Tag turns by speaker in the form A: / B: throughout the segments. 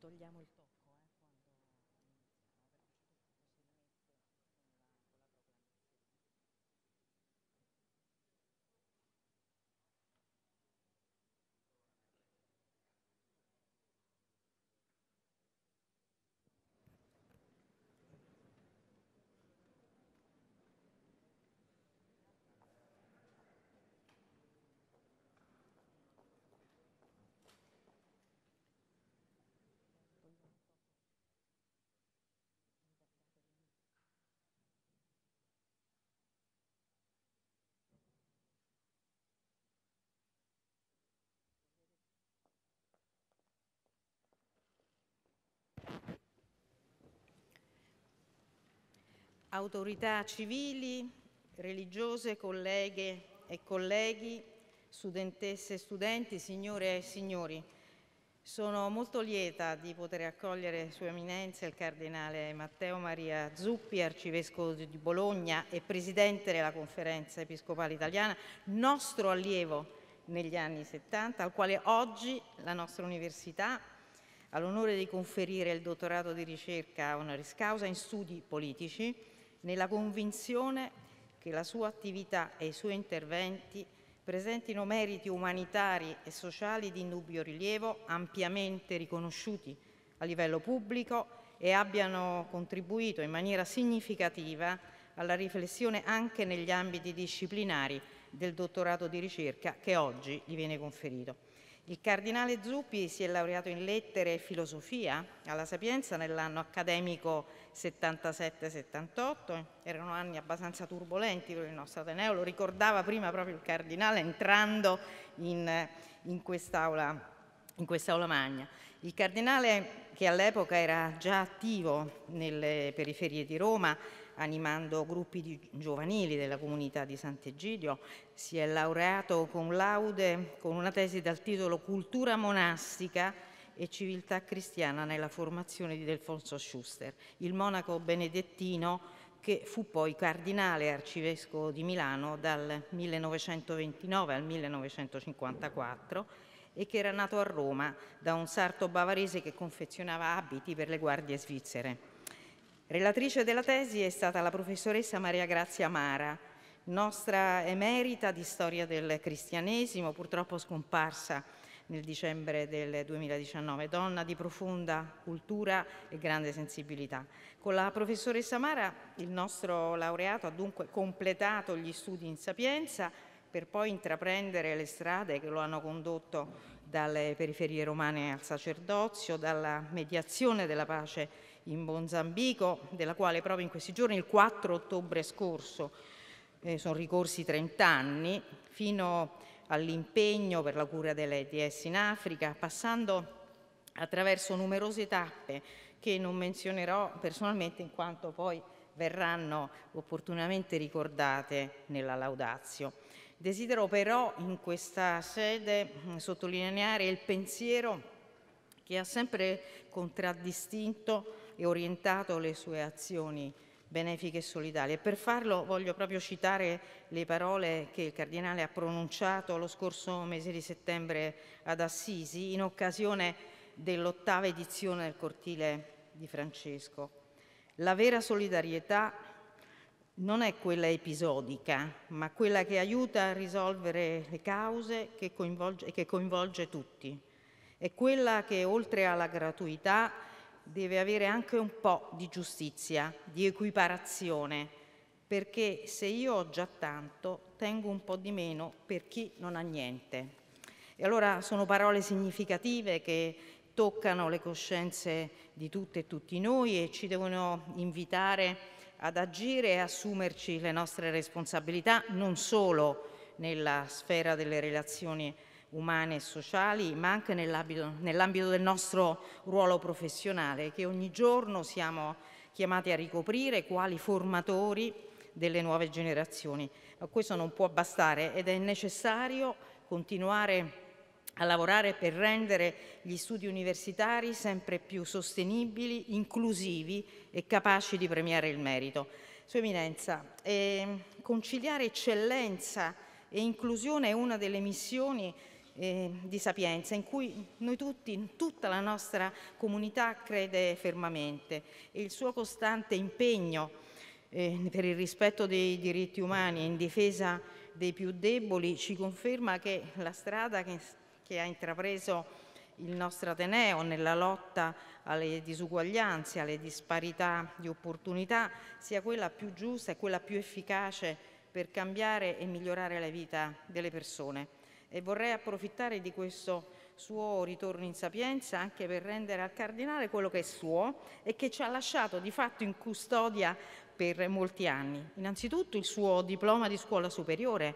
A: togliamo il autorità civili, religiose, colleghe e colleghi, studentesse e studenti, signore e signori. Sono molto lieta di poter accogliere Sua Eminenza il Cardinale Matteo Maria Zuppi, arcivescovo di Bologna e presidente della Conferenza Episcopale Italiana, nostro allievo negli anni 70, al quale oggi la nostra università ha l'onore di conferire il dottorato di ricerca honoris causa in studi politici nella convinzione che la sua attività e i suoi interventi presentino meriti umanitari e sociali di indubbio rilievo ampiamente riconosciuti a livello pubblico e abbiano contribuito in maniera significativa alla riflessione anche negli ambiti disciplinari del dottorato di ricerca che oggi gli viene conferito. Il cardinale Zuppi si è laureato in lettere e filosofia alla Sapienza nell'anno accademico 77-78, erano anni abbastanza turbolenti per il nostro Ateneo, lo ricordava prima proprio il cardinale entrando in, in quest'aula in quest'aula magna. Il cardinale, che all'epoca era già attivo nelle periferie di Roma, animando gruppi di, giovanili della comunità di Sant'Egidio, si è laureato con laude con una tesi dal titolo Cultura monastica e civiltà cristiana nella formazione di Delfonso Schuster, il monaco benedettino che fu poi cardinale arcivescovo di Milano dal 1929 al 1954 e che era nato a Roma da un sarto bavarese che confezionava abiti per le guardie svizzere. Relatrice della tesi è stata la professoressa Maria Grazia Mara, nostra emerita di storia del cristianesimo, purtroppo scomparsa nel dicembre del 2019, donna di profonda cultura e grande sensibilità. Con la professoressa Mara il nostro laureato ha dunque completato gli studi in sapienza per poi intraprendere le strade che lo hanno condotto dalle periferie romane al sacerdozio, dalla mediazione della pace in Mozambico, della quale proprio in questi giorni, il 4 ottobre scorso, eh, sono ricorsi 30 anni, fino all'impegno per la cura dell'AIDS in Africa, passando attraverso numerose tappe che non menzionerò personalmente in quanto poi verranno opportunamente ricordate nella laudazio. Desidero però in questa sede mm, sottolineare il pensiero che ha sempre contraddistinto e orientato le sue azioni benefiche e solidali. E per farlo voglio proprio citare le parole che il Cardinale ha pronunciato lo scorso mese di settembre ad Assisi in occasione dell'ottava edizione del cortile di Francesco. La vera solidarietà non è quella episodica, ma quella che aiuta a risolvere le cause e che coinvolge tutti. È quella che oltre alla gratuità deve avere anche un po' di giustizia, di equiparazione, perché se io ho già tanto, tengo un po' di meno per chi non ha niente. E allora sono parole significative che toccano le coscienze di tutte e tutti noi e ci devono invitare ad agire e assumerci le nostre responsabilità non solo nella sfera delle relazioni umane e sociali, ma anche nell'ambito, nell'ambito del nostro ruolo professionale che ogni giorno siamo chiamati a ricoprire quali formatori delle nuove generazioni. Ma questo non può bastare ed è necessario continuare a lavorare per rendere gli studi universitari sempre più sostenibili, inclusivi e capaci di premiare il merito. Sua Eminenza, eh, conciliare eccellenza e inclusione è una delle missioni eh, di Sapienza in cui noi tutti, tutta la nostra comunità crede fermamente e il suo costante impegno eh, per il rispetto dei diritti umani e in difesa dei più deboli ci conferma che la strada che, che ha intrapreso il nostro Ateneo nella lotta alle disuguaglianze, alle disparità di opportunità sia quella più giusta e quella più efficace per cambiare e migliorare la vita delle persone. E vorrei approfittare di questo suo ritorno in sapienza anche per rendere al cardinale quello che è suo e che ci ha lasciato di fatto in custodia per molti anni. Innanzitutto il suo diploma di scuola superiore,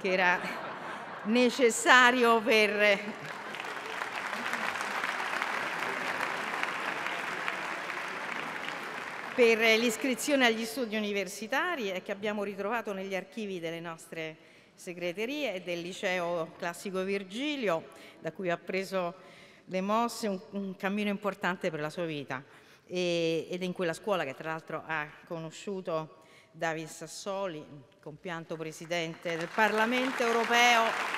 A: che era necessario per per l'iscrizione agli studi universitari e che abbiamo ritrovato negli archivi delle nostre segreterie e del liceo classico Virgilio, da cui ha preso le mosse, un, un cammino importante per la sua vita. E, ed è in quella scuola che tra l'altro ha conosciuto Davide Sassoli, compianto presidente del Parlamento europeo.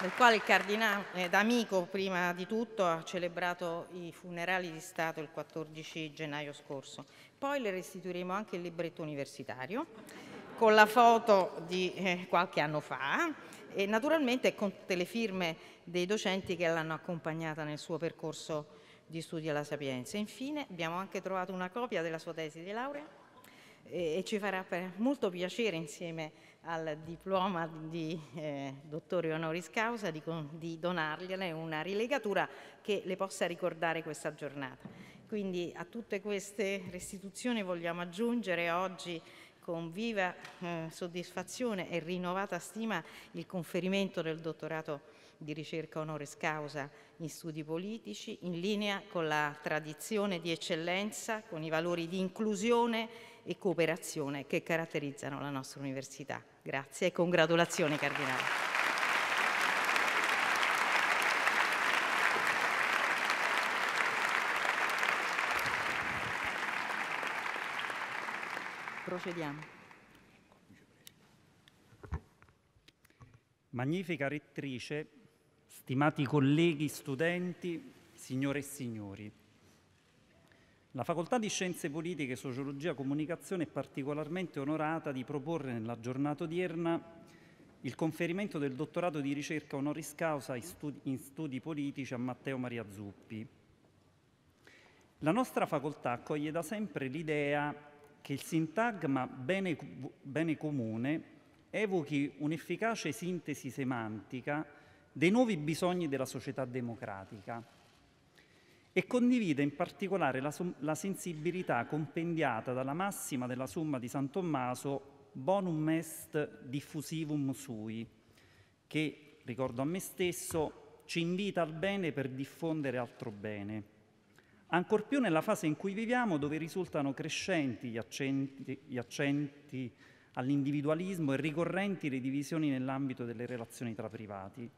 A: del quale il cardinale eh, D'Amico prima di tutto ha celebrato i funerali di Stato il 14 gennaio scorso. Poi le restituiremo anche il libretto universitario con la foto di eh, qualche anno fa e naturalmente con tutte le firme dei docenti che l'hanno accompagnata nel suo percorso di studi alla Sapienza. Infine abbiamo anche trovato una copia della sua tesi di laurea e, eh, e ci farà molto piacere insieme a al diploma di eh, dottore honoris causa di, di donargliene una rilegatura che le possa ricordare questa giornata. Quindi a tutte queste restituzioni vogliamo aggiungere oggi con viva eh, soddisfazione e rinnovata stima il conferimento del dottorato di ricerca honoris causa in studi politici in linea con la tradizione di eccellenza, con i valori di inclusione e cooperazione che caratterizzano la nostra università. Grazie e congratulazioni Cardinale. Procediamo.
B: Magnifica rettrice, stimati colleghi, studenti, signore e signori. La facoltà di Scienze Politiche, Sociologia e Comunicazione è particolarmente onorata di proporre nella giornata odierna il conferimento del dottorato di ricerca honoris causa in studi, in studi politici a Matteo Maria Zuppi. La nostra facoltà accoglie da sempre l'idea che il sintagma bene, bene comune evochi un'efficace sintesi semantica dei nuovi bisogni della società democratica e condivide in particolare la, la sensibilità compendiata dalla massima della Summa di San Tommaso Bonum est diffusivum sui, che, ricordo a me stesso, ci invita al bene per diffondere altro bene. Ancor più nella fase in cui viviamo, dove risultano crescenti gli accenti, gli accenti all'individualismo e ricorrenti le divisioni nell'ambito delle relazioni tra privati.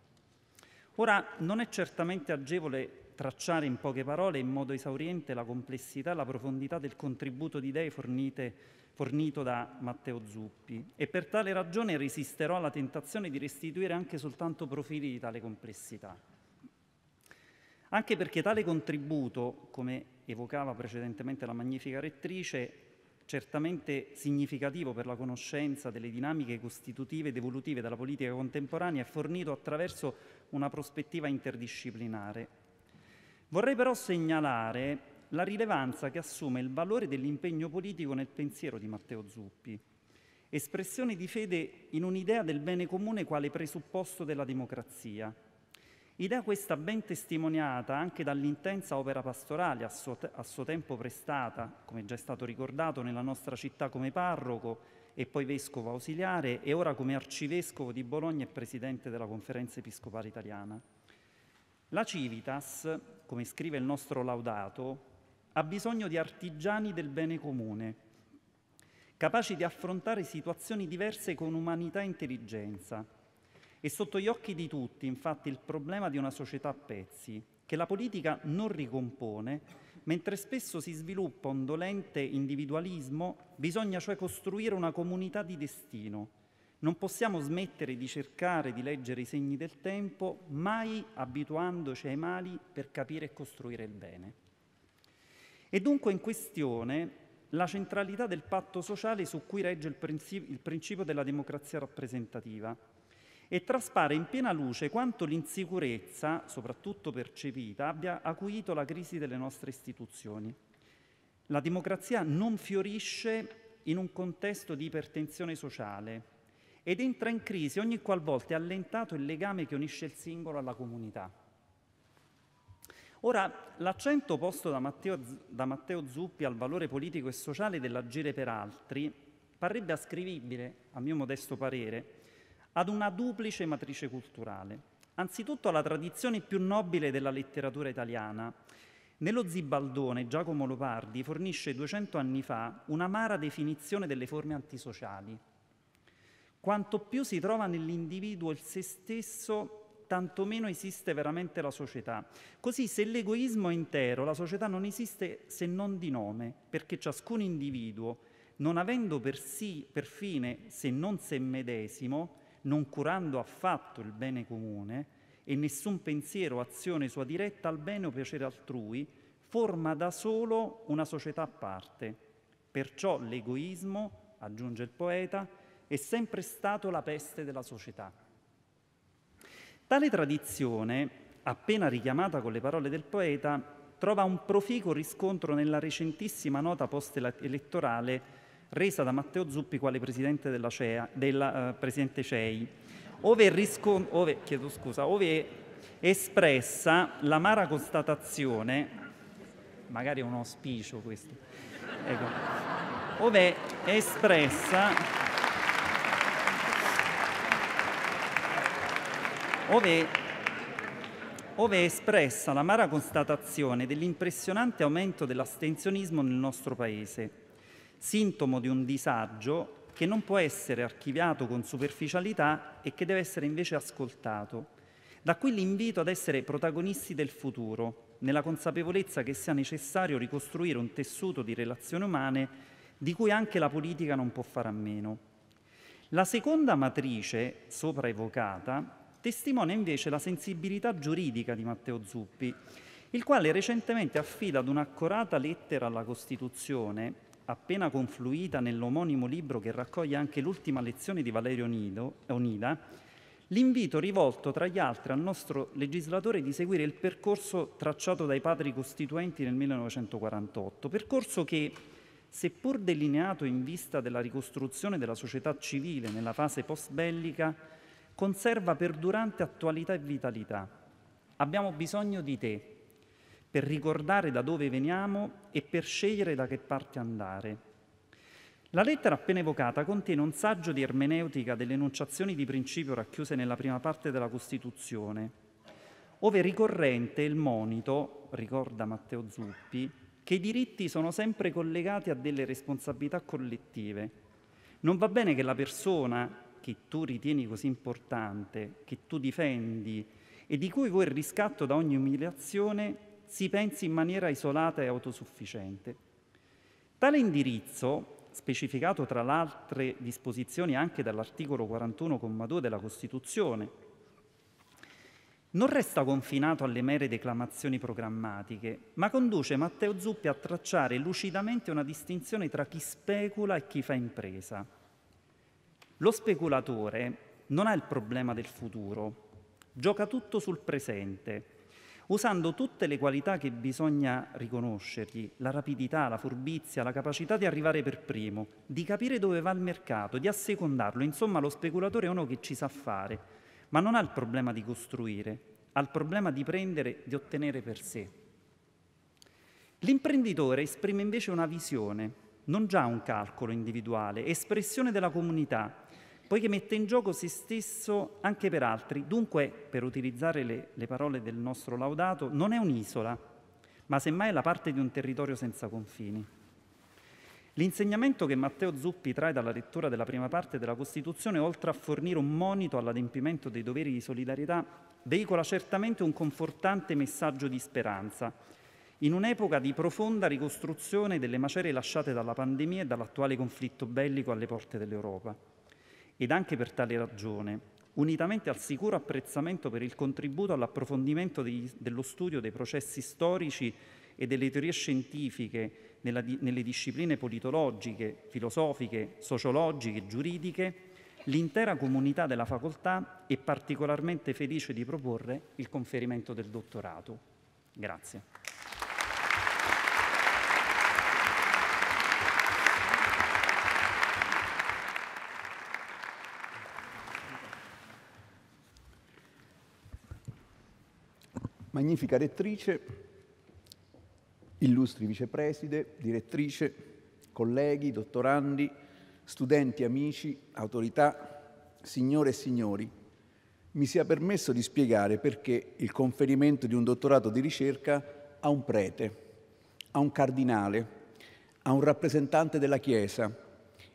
B: Ora, non è certamente agevole tracciare in poche parole in modo esauriente la complessità e la profondità del contributo di idee fornite, fornito da Matteo Zuppi e per tale ragione resisterò alla tentazione di restituire anche soltanto profili di tale complessità. Anche perché tale contributo, come evocava precedentemente la magnifica rettrice, certamente significativo per la conoscenza delle dinamiche costitutive ed evolutive della politica contemporanea, è fornito attraverso una prospettiva interdisciplinare, Vorrei però segnalare la rilevanza che assume il valore dell'impegno politico nel pensiero di Matteo Zuppi, espressione di fede in un'idea del bene comune quale presupposto della democrazia. Idea questa ben testimoniata anche dall'intensa opera pastorale a suo, te- a suo tempo prestata, come già è stato ricordato, nella nostra città come parroco e poi vescovo ausiliare e ora come arcivescovo di Bologna e presidente della conferenza episcopale italiana. La Civitas, come scrive il nostro laudato, ha bisogno di artigiani del bene comune, capaci di affrontare situazioni diverse con umanità e intelligenza. È sotto gli occhi di tutti, infatti, il problema di una società a pezzi, che la politica non ricompone, mentre spesso si sviluppa un dolente individualismo, bisogna cioè costruire una comunità di destino non possiamo smettere di cercare di leggere i segni del tempo, mai abituandoci ai mali per capire e costruire il bene. È dunque in questione la centralità del patto sociale su cui regge il, princip- il principio della democrazia rappresentativa e traspare in piena luce quanto l'insicurezza, soprattutto percepita, abbia acuito la crisi delle nostre istituzioni. La democrazia non fiorisce in un contesto di ipertensione sociale, ed entra in crisi ogni qualvolta è allentato il legame che unisce il singolo alla comunità. Ora, l'accento posto da Matteo, da Matteo Zuppi al valore politico e sociale dell'agire per altri parrebbe ascrivibile, a mio modesto parere, ad una duplice matrice culturale. Anzitutto alla tradizione più nobile della letteratura italiana, nello Zibaldone, Giacomo Lopardi fornisce 200 anni fa un'amara definizione delle forme antisociali. Quanto più si trova nell'individuo il se stesso, tanto meno esiste veramente la società. Così se l'egoismo è intero, la società non esiste se non di nome, perché ciascun individuo, non avendo per, sì, per fine se non se medesimo, non curando affatto il bene comune, e nessun pensiero o azione sua diretta al bene o piacere altrui, forma da solo una società a parte. Perciò l'egoismo, aggiunge il poeta, è sempre stato la peste della società. Tale tradizione, appena richiamata con le parole del poeta, trova un proficuo riscontro nella recentissima nota post-elettorale resa da Matteo Zuppi quale presidente della, CEA, della uh, presidente CEI, ove, riscon- ove, scusa, ove espressa l'amara constatazione, magari è un auspicio questo, ecco, ove espressa ove, ove è espressa l'amara constatazione dell'impressionante aumento dell'astensionismo nel nostro Paese, sintomo di un disagio che non può essere archiviato con superficialità e che deve essere invece ascoltato. Da qui l'invito ad essere protagonisti del futuro, nella consapevolezza che sia necessario ricostruire un tessuto di relazioni umane di cui anche la politica non può fare a meno. La seconda matrice sopra evocata testimonia invece la sensibilità giuridica di Matteo Zuppi, il quale recentemente affida ad un'accurata lettera alla Costituzione, appena confluita nell'omonimo libro che raccoglie anche l'ultima lezione di Valerio Nido, Onida, l'invito rivolto tra gli altri al nostro legislatore di seguire il percorso tracciato dai padri costituenti nel 1948, percorso che, seppur delineato in vista della ricostruzione della società civile nella fase post-bellica, conserva perdurante attualità e vitalità. Abbiamo bisogno di te per ricordare da dove veniamo e per scegliere da che parte andare. La lettera appena evocata contiene un saggio di ermeneutica delle enunciazioni di principio racchiuse nella prima parte della Costituzione, ove ricorrente il monito, ricorda Matteo Zuppi, che i diritti sono sempre collegati a delle responsabilità collettive. Non va bene che la persona che tu ritieni così importante, che tu difendi e di cui vuoi il riscatto da ogni umiliazione, si pensi in maniera isolata e autosufficiente. Tale indirizzo, specificato tra le altre disposizioni anche dall'articolo 41,2 della Costituzione, non resta confinato alle mere declamazioni programmatiche, ma conduce Matteo Zuppi a tracciare lucidamente una distinzione tra chi specula e chi fa impresa lo speculatore non ha il problema del futuro, gioca tutto sul presente, usando tutte le qualità che bisogna riconoscergli, la rapidità, la furbizia, la capacità di arrivare per primo, di capire dove va il mercato, di assecondarlo. Insomma, lo speculatore è uno che ci sa fare, ma non ha il problema di costruire, ha il problema di prendere, di ottenere per sé. L'imprenditore esprime invece una visione, non già un calcolo individuale, espressione della comunità, poiché mette in gioco se stesso anche per altri. Dunque, per utilizzare le, le parole del nostro laudato, non è un'isola, ma semmai è la parte di un territorio senza confini. L'insegnamento che Matteo Zuppi trae dalla lettura della prima parte della Costituzione, oltre a fornire un monito all'adempimento dei doveri di solidarietà, veicola certamente un confortante messaggio di speranza, in un'epoca di profonda ricostruzione delle macerie lasciate dalla pandemia e dall'attuale conflitto bellico alle porte dell'Europa. Ed anche per tale ragione, unitamente al sicuro apprezzamento per il contributo all'approfondimento degli, dello studio dei processi storici e delle teorie scientifiche nella, nelle discipline politologiche, filosofiche, sociologiche, e giuridiche, l'intera comunità della facoltà è particolarmente felice di proporre il conferimento del dottorato. Grazie.
C: magnifica rettrice, illustri vicepreside, direttrice, colleghi, dottorandi, studenti, amici, autorità, signore e signori, mi sia permesso di spiegare perché il conferimento di un dottorato di ricerca a un prete, a un cardinale, a un rappresentante della Chiesa,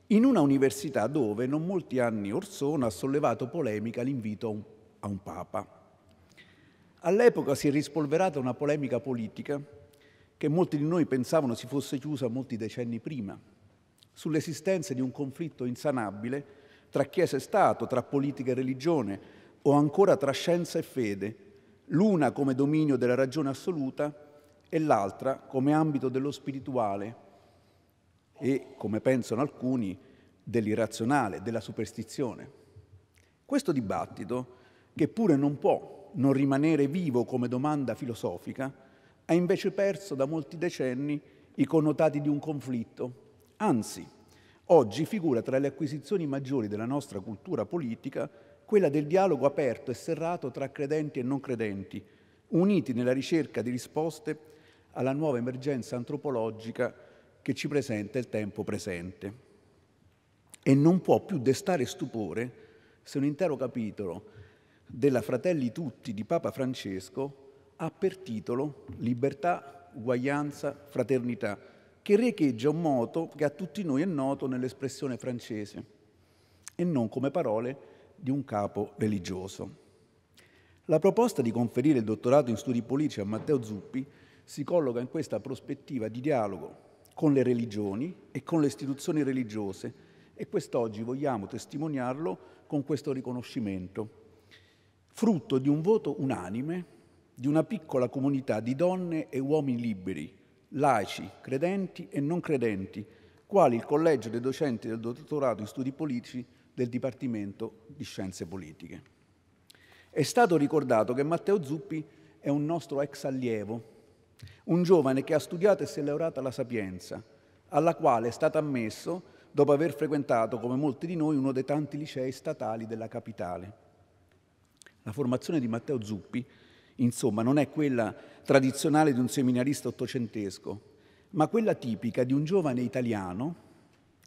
C: in una università dove non molti anni or sono ha sollevato polemica l'invito a un, a un papa. All'epoca si è rispolverata una polemica politica che molti di noi pensavano si fosse chiusa molti decenni prima, sull'esistenza di un conflitto insanabile tra Chiesa e Stato, tra politica e religione, o ancora tra scienza e fede, l'una come dominio della ragione assoluta e l'altra come ambito dello spirituale e, come pensano alcuni, dell'irrazionale, della superstizione. Questo dibattito, che pure non può non rimanere vivo come domanda filosofica, ha invece perso da molti decenni i connotati di un conflitto. Anzi, oggi figura tra le acquisizioni maggiori della nostra cultura politica quella del dialogo aperto e serrato tra credenti e non credenti, uniti nella ricerca di risposte alla nuova emergenza antropologica che ci presenta il tempo presente. E non può più destare stupore se un intero capitolo della Fratelli Tutti di Papa Francesco ha per titolo Libertà, uguaglianza, fraternità, che riecheggia un moto che a tutti noi è noto nell'espressione francese e non come parole di un capo religioso. La proposta di conferire il dottorato in studi politici a Matteo Zuppi si colloca in questa prospettiva di dialogo con le religioni e con le istituzioni religiose e quest'oggi vogliamo testimoniarlo con questo riconoscimento frutto di un voto unanime di una piccola comunità di donne e uomini liberi, laici, credenti e non credenti, quali il Collegio dei docenti del dottorato in studi politici del Dipartimento di Scienze Politiche. È stato ricordato che Matteo Zuppi è un nostro ex allievo, un giovane che ha studiato e si è laureato alla Sapienza, alla quale è stato ammesso dopo aver frequentato, come molti di noi, uno dei tanti licei statali della capitale. La formazione di Matteo Zuppi, insomma, non è quella tradizionale di un seminarista ottocentesco, ma quella tipica di un giovane italiano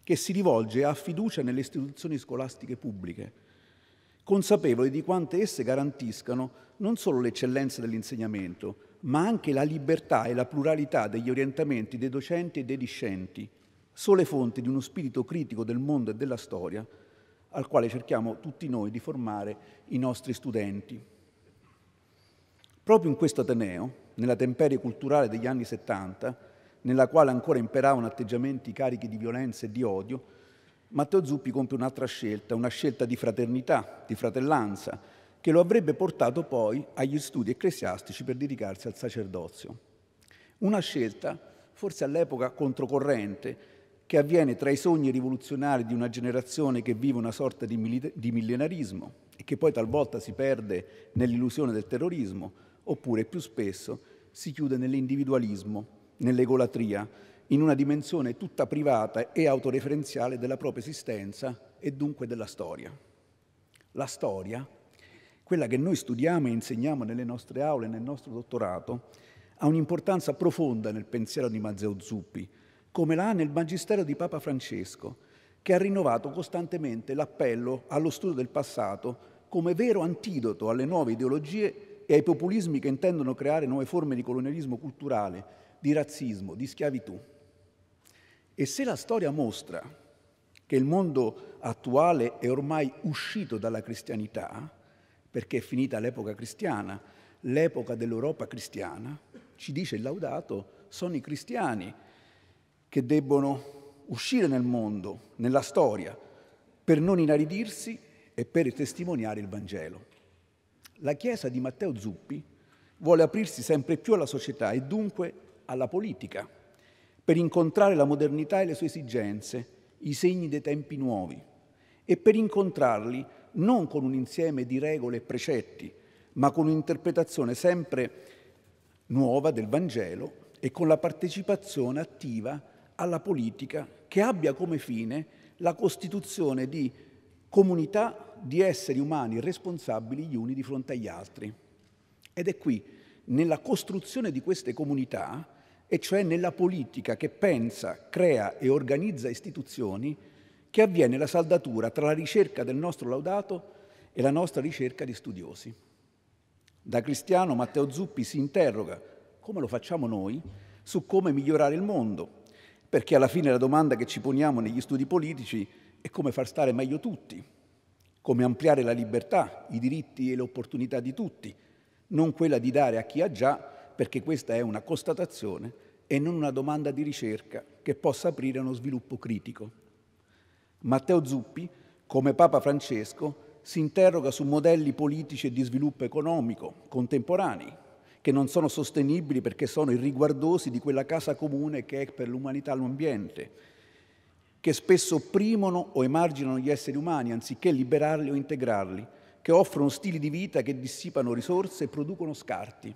C: che si rivolge a fiducia nelle istituzioni scolastiche pubbliche, consapevole di quante esse garantiscano non solo l'eccellenza dell'insegnamento, ma anche la libertà e la pluralità degli orientamenti dei docenti e dei discenti, sole fonte di uno spirito critico del mondo e della storia al quale cerchiamo tutti noi di formare i nostri studenti. Proprio in questo Ateneo, nella temperie culturale degli anni 70, nella quale ancora imperavano atteggiamenti carichi di violenza e di odio, Matteo Zuppi compie un'altra scelta, una scelta di fraternità, di fratellanza, che lo avrebbe portato poi agli studi ecclesiastici per dedicarsi al sacerdozio. Una scelta forse all'epoca controcorrente, che avviene tra i sogni rivoluzionari di una generazione che vive una sorta di, mili- di millenarismo e che poi talvolta si perde nell'illusione del terrorismo, oppure più spesso si chiude nell'individualismo, nell'egolatria, in una dimensione tutta privata e autoreferenziale della propria esistenza e dunque della storia. La storia, quella che noi studiamo e insegniamo nelle nostre aule e nel nostro dottorato, ha un'importanza profonda nel pensiero di Mazzeo Zuppi, come l'ha nel Magistero di Papa Francesco, che ha rinnovato costantemente l'appello allo studio del passato come vero antidoto alle nuove ideologie e ai populismi che intendono creare nuove forme di colonialismo culturale, di razzismo, di schiavitù. E se la storia mostra che il mondo attuale è ormai uscito dalla cristianità, perché è finita l'epoca cristiana, l'epoca dell'Europa cristiana, ci dice il laudato, sono i cristiani che debbono uscire nel mondo, nella storia, per non inaridirsi e per testimoniare il Vangelo. La Chiesa di Matteo Zuppi vuole aprirsi sempre più alla società e dunque alla politica, per incontrare la modernità e le sue esigenze, i segni dei tempi nuovi, e per incontrarli non con un insieme di regole e precetti, ma con un'interpretazione sempre nuova del Vangelo e con la partecipazione attiva di alla politica che abbia come fine la costituzione di comunità di esseri umani responsabili gli uni di fronte agli altri. Ed è qui, nella costruzione di queste comunità, e cioè nella politica che pensa, crea e organizza istituzioni, che avviene la saldatura tra la ricerca del nostro laudato e la nostra ricerca di studiosi. Da cristiano Matteo Zuppi si interroga, come lo facciamo noi, su come migliorare il mondo, perché alla fine la domanda che ci poniamo negli studi politici è come far stare meglio tutti, come ampliare la libertà, i diritti e le opportunità di tutti, non quella di dare a chi ha già, perché questa è una constatazione e non una domanda di ricerca che possa aprire uno sviluppo critico. Matteo Zuppi, come Papa Francesco, si interroga su modelli politici e di sviluppo economico contemporanei, che non sono sostenibili perché sono irriguardosi di quella casa comune che è per l'umanità l'ambiente, che spesso opprimono o emarginano gli esseri umani anziché liberarli o integrarli, che offrono stili di vita che dissipano risorse e producono scarti.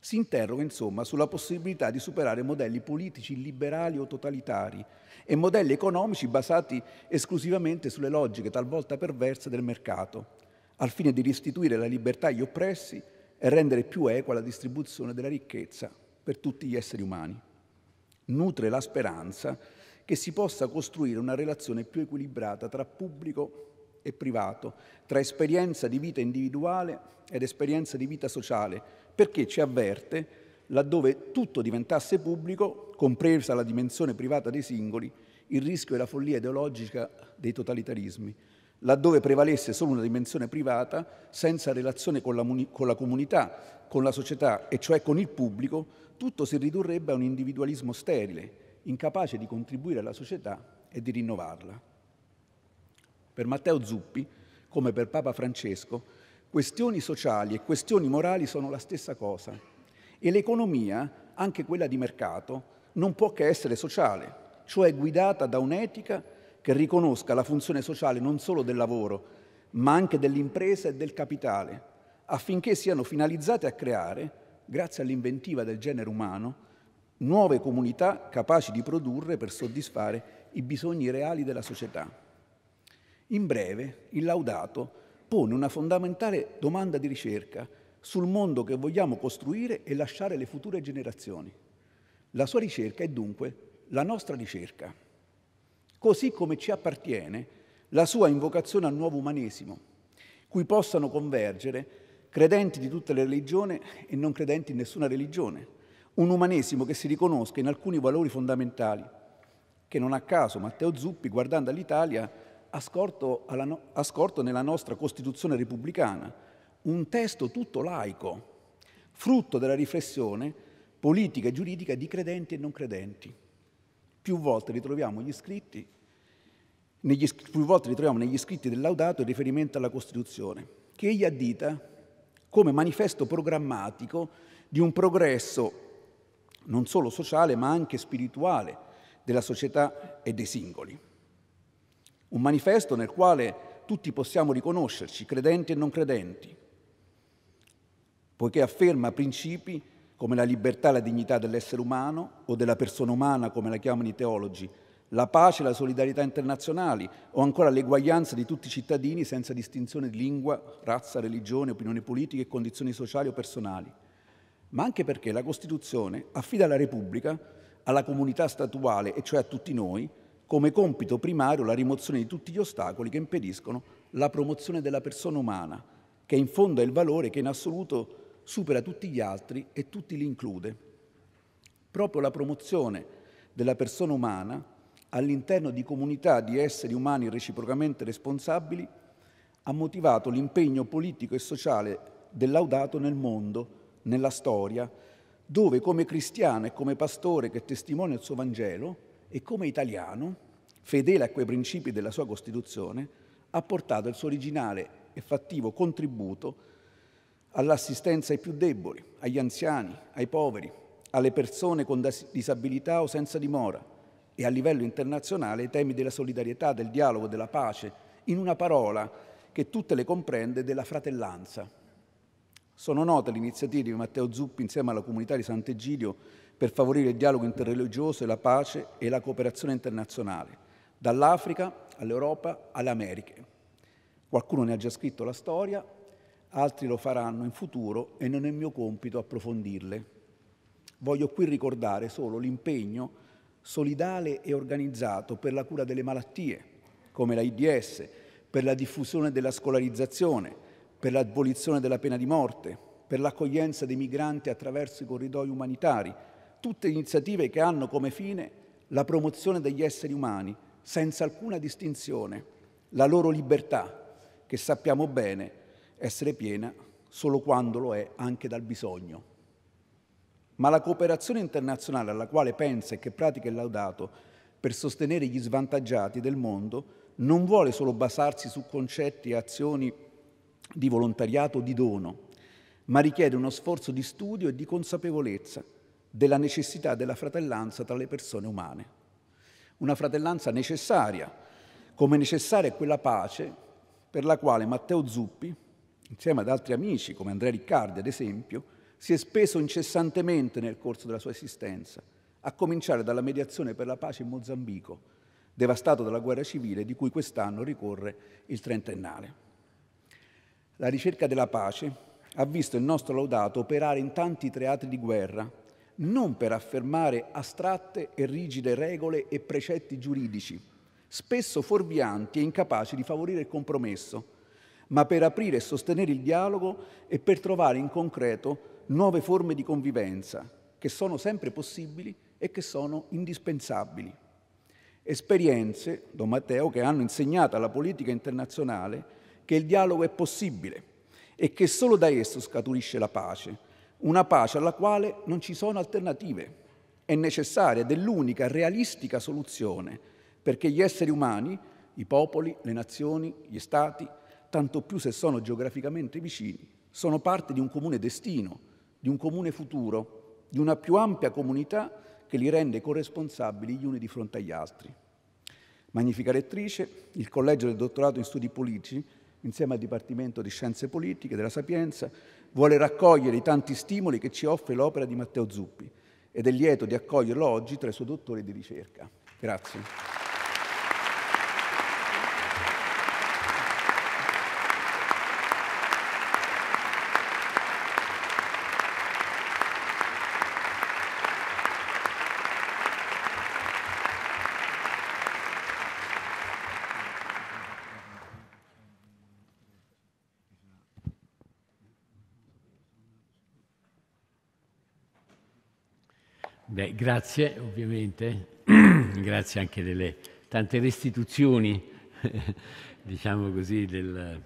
C: Si interroga insomma sulla possibilità di superare modelli politici liberali o totalitari e modelli economici basati esclusivamente sulle logiche talvolta perverse del mercato, al fine di restituire la libertà agli oppressi e rendere più equa la distribuzione della ricchezza per tutti gli esseri umani. Nutre la speranza che si possa costruire una relazione più equilibrata tra pubblico e privato, tra esperienza di vita individuale ed esperienza di vita sociale, perché ci avverte laddove tutto diventasse pubblico, compresa la dimensione privata dei singoli, il rischio e la follia ideologica dei totalitarismi, laddove prevalesse solo una dimensione privata senza relazione con la, con la comunità, con la società e cioè con il pubblico, tutto si ridurrebbe a un individualismo sterile, incapace di contribuire alla società e di rinnovarla. Per Matteo Zuppi, come per Papa Francesco, questioni sociali e questioni morali sono la stessa cosa e l'economia, anche quella di mercato, non può che essere sociale, cioè guidata da un'etica che riconosca la funzione sociale non solo del lavoro, ma anche dell'impresa e del capitale, affinché siano finalizzate a creare, grazie all'inventiva del genere umano, nuove comunità capaci di produrre per soddisfare i bisogni reali della società. In breve, il laudato pone una fondamentale domanda di ricerca sul mondo che vogliamo costruire e lasciare alle future generazioni. La sua ricerca è dunque la nostra ricerca così come ci appartiene, la sua invocazione al nuovo umanesimo, cui possano convergere credenti di tutte le religioni e non credenti in nessuna religione, un umanesimo che si riconosca in alcuni valori fondamentali, che non a caso Matteo Zuppi, guardando all'Italia, ha scorto, no- ha scorto nella nostra Costituzione repubblicana, un testo tutto laico, frutto della riflessione politica e giuridica di credenti e non credenti. Più volte ritroviamo gli scritti negli, più volte ritroviamo negli scritti del Laudato il riferimento alla Costituzione, che egli addita come manifesto programmatico di un progresso non solo sociale ma anche spirituale della società e dei singoli. Un manifesto nel quale tutti possiamo riconoscerci, credenti e non credenti, poiché afferma principi come la libertà e la dignità dell'essere umano o della persona umana, come la chiamano i teologi, la pace e la solidarietà internazionali o ancora l'eguaglianza di tutti i cittadini senza distinzione di lingua, razza, religione, opinioni politiche e condizioni sociali o personali, ma anche perché la Costituzione affida alla Repubblica, alla comunità statuale e cioè a tutti noi, come compito primario la rimozione di tutti gli ostacoli che impediscono la promozione della persona umana, che in fondo è il valore che in assoluto supera tutti gli altri e tutti li include. Proprio la promozione della persona umana all'interno di comunità di esseri umani reciprocamente responsabili, ha motivato l'impegno politico e sociale dell'audato nel mondo, nella storia, dove come cristiano e come pastore che testimonia il suo Vangelo e come italiano, fedele a quei principi della sua Costituzione, ha portato il suo originale e fattivo contributo all'assistenza ai più deboli, agli anziani, ai poveri, alle persone con disabilità o senza dimora, e a livello internazionale i temi della solidarietà, del dialogo, della pace, in una parola che tutte le comprende, della fratellanza. Sono note le iniziative di Matteo Zuppi insieme alla comunità di Sant'Egidio per favorire il dialogo interreligioso e la pace e la cooperazione internazionale, dall'Africa all'Europa alle Americhe. Qualcuno ne ha già scritto la storia, altri lo faranno in futuro e non è mio compito approfondirle. Voglio qui ricordare solo l'impegno solidale e organizzato per la cura delle malattie, come la IDS, per la diffusione della scolarizzazione, per l'abolizione della pena di morte, per l'accoglienza dei migranti attraverso i corridoi umanitari, tutte iniziative che hanno come fine la promozione degli esseri umani senza alcuna distinzione, la loro libertà, che sappiamo bene essere piena solo quando lo è anche dal bisogno ma la cooperazione internazionale alla quale pensa e che pratica il laudato per sostenere gli svantaggiati del mondo non vuole solo basarsi su concetti e azioni di volontariato o di dono, ma richiede uno sforzo di studio e di consapevolezza della necessità della fratellanza tra le persone umane. Una fratellanza necessaria, come necessaria è quella pace per la quale Matteo Zuppi, insieme ad altri amici come Andrea Riccardi ad esempio, si è speso incessantemente nel corso della sua esistenza, a cominciare dalla mediazione per la pace in Mozambico, devastato dalla guerra civile di cui quest'anno ricorre il trentennale. La ricerca della pace ha visto il nostro laudato operare in tanti teatri di guerra, non per affermare astratte e rigide regole e precetti giuridici, spesso fuorvianti e incapaci di favorire il compromesso, ma per aprire e sostenere il dialogo e per trovare in concreto nuove forme di convivenza che sono sempre possibili e che sono indispensabili. Esperienze, Don Matteo, che hanno insegnato alla politica internazionale che il dialogo è possibile e che solo da esso scaturisce la pace, una pace alla quale non ci sono alternative. È necessaria ed è l'unica realistica soluzione perché gli esseri umani, i popoli, le nazioni, gli stati, tanto più se sono geograficamente vicini, sono parte di un comune destino di un comune futuro, di una più ampia comunità che li rende corresponsabili gli uni di fronte agli altri. Magnifica lettrice, il collegio del dottorato in studi politici, insieme al Dipartimento di Scienze Politiche della Sapienza, vuole raccogliere i tanti stimoli che ci offre l'opera di Matteo Zuppi ed è lieto di accoglierlo oggi tra i suoi dottori di ricerca. Grazie.
D: Beh, grazie ovviamente, grazie anche delle tante restituzioni, diciamo così, del,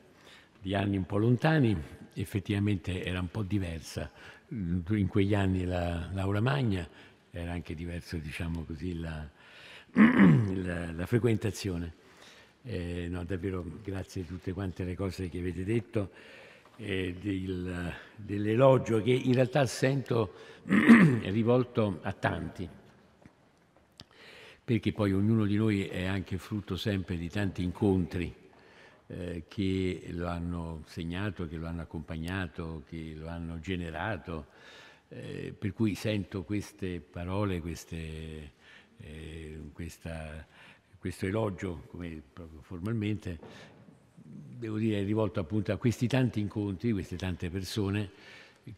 D: di anni un po' lontani, effettivamente era un po' diversa. In quegli anni la Laura Magna era anche diversa, diciamo così, la, la, la frequentazione. Eh, no, davvero grazie a tutte quante le cose che avete detto eh, del, dell'elogio che in realtà sento rivolto a tanti, perché poi ognuno di noi è anche frutto sempre di tanti incontri eh, che lo hanno segnato, che lo hanno accompagnato, che lo hanno generato, eh, per cui sento queste parole, queste, eh, questa, questo elogio come, proprio formalmente devo dire, è rivolto appunto a questi tanti incontri, queste tante persone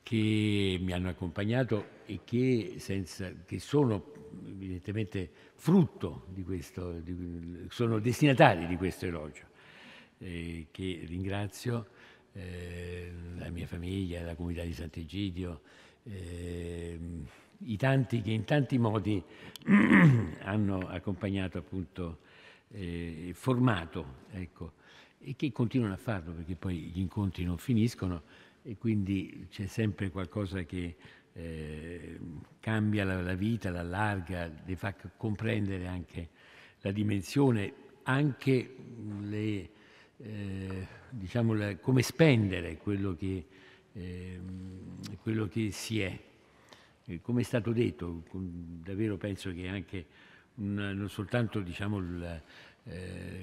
D: che mi hanno accompagnato e che, senza, che sono evidentemente frutto di questo, di, sono destinatari di questo elogio, eh, che ringrazio eh, la mia famiglia, la comunità di Sant'Egidio, eh, i tanti che in tanti modi hanno accompagnato appunto, eh, formato, ecco, e che continuano a farlo perché poi gli incontri non finiscono e quindi c'è sempre qualcosa che eh, cambia la, la vita, l'allarga, le fa comprendere anche la dimensione, anche le, eh, diciamo la, come spendere quello che, eh, quello che si è. E come è stato detto, davvero penso che anche una, non soltanto diciamo, la, eh,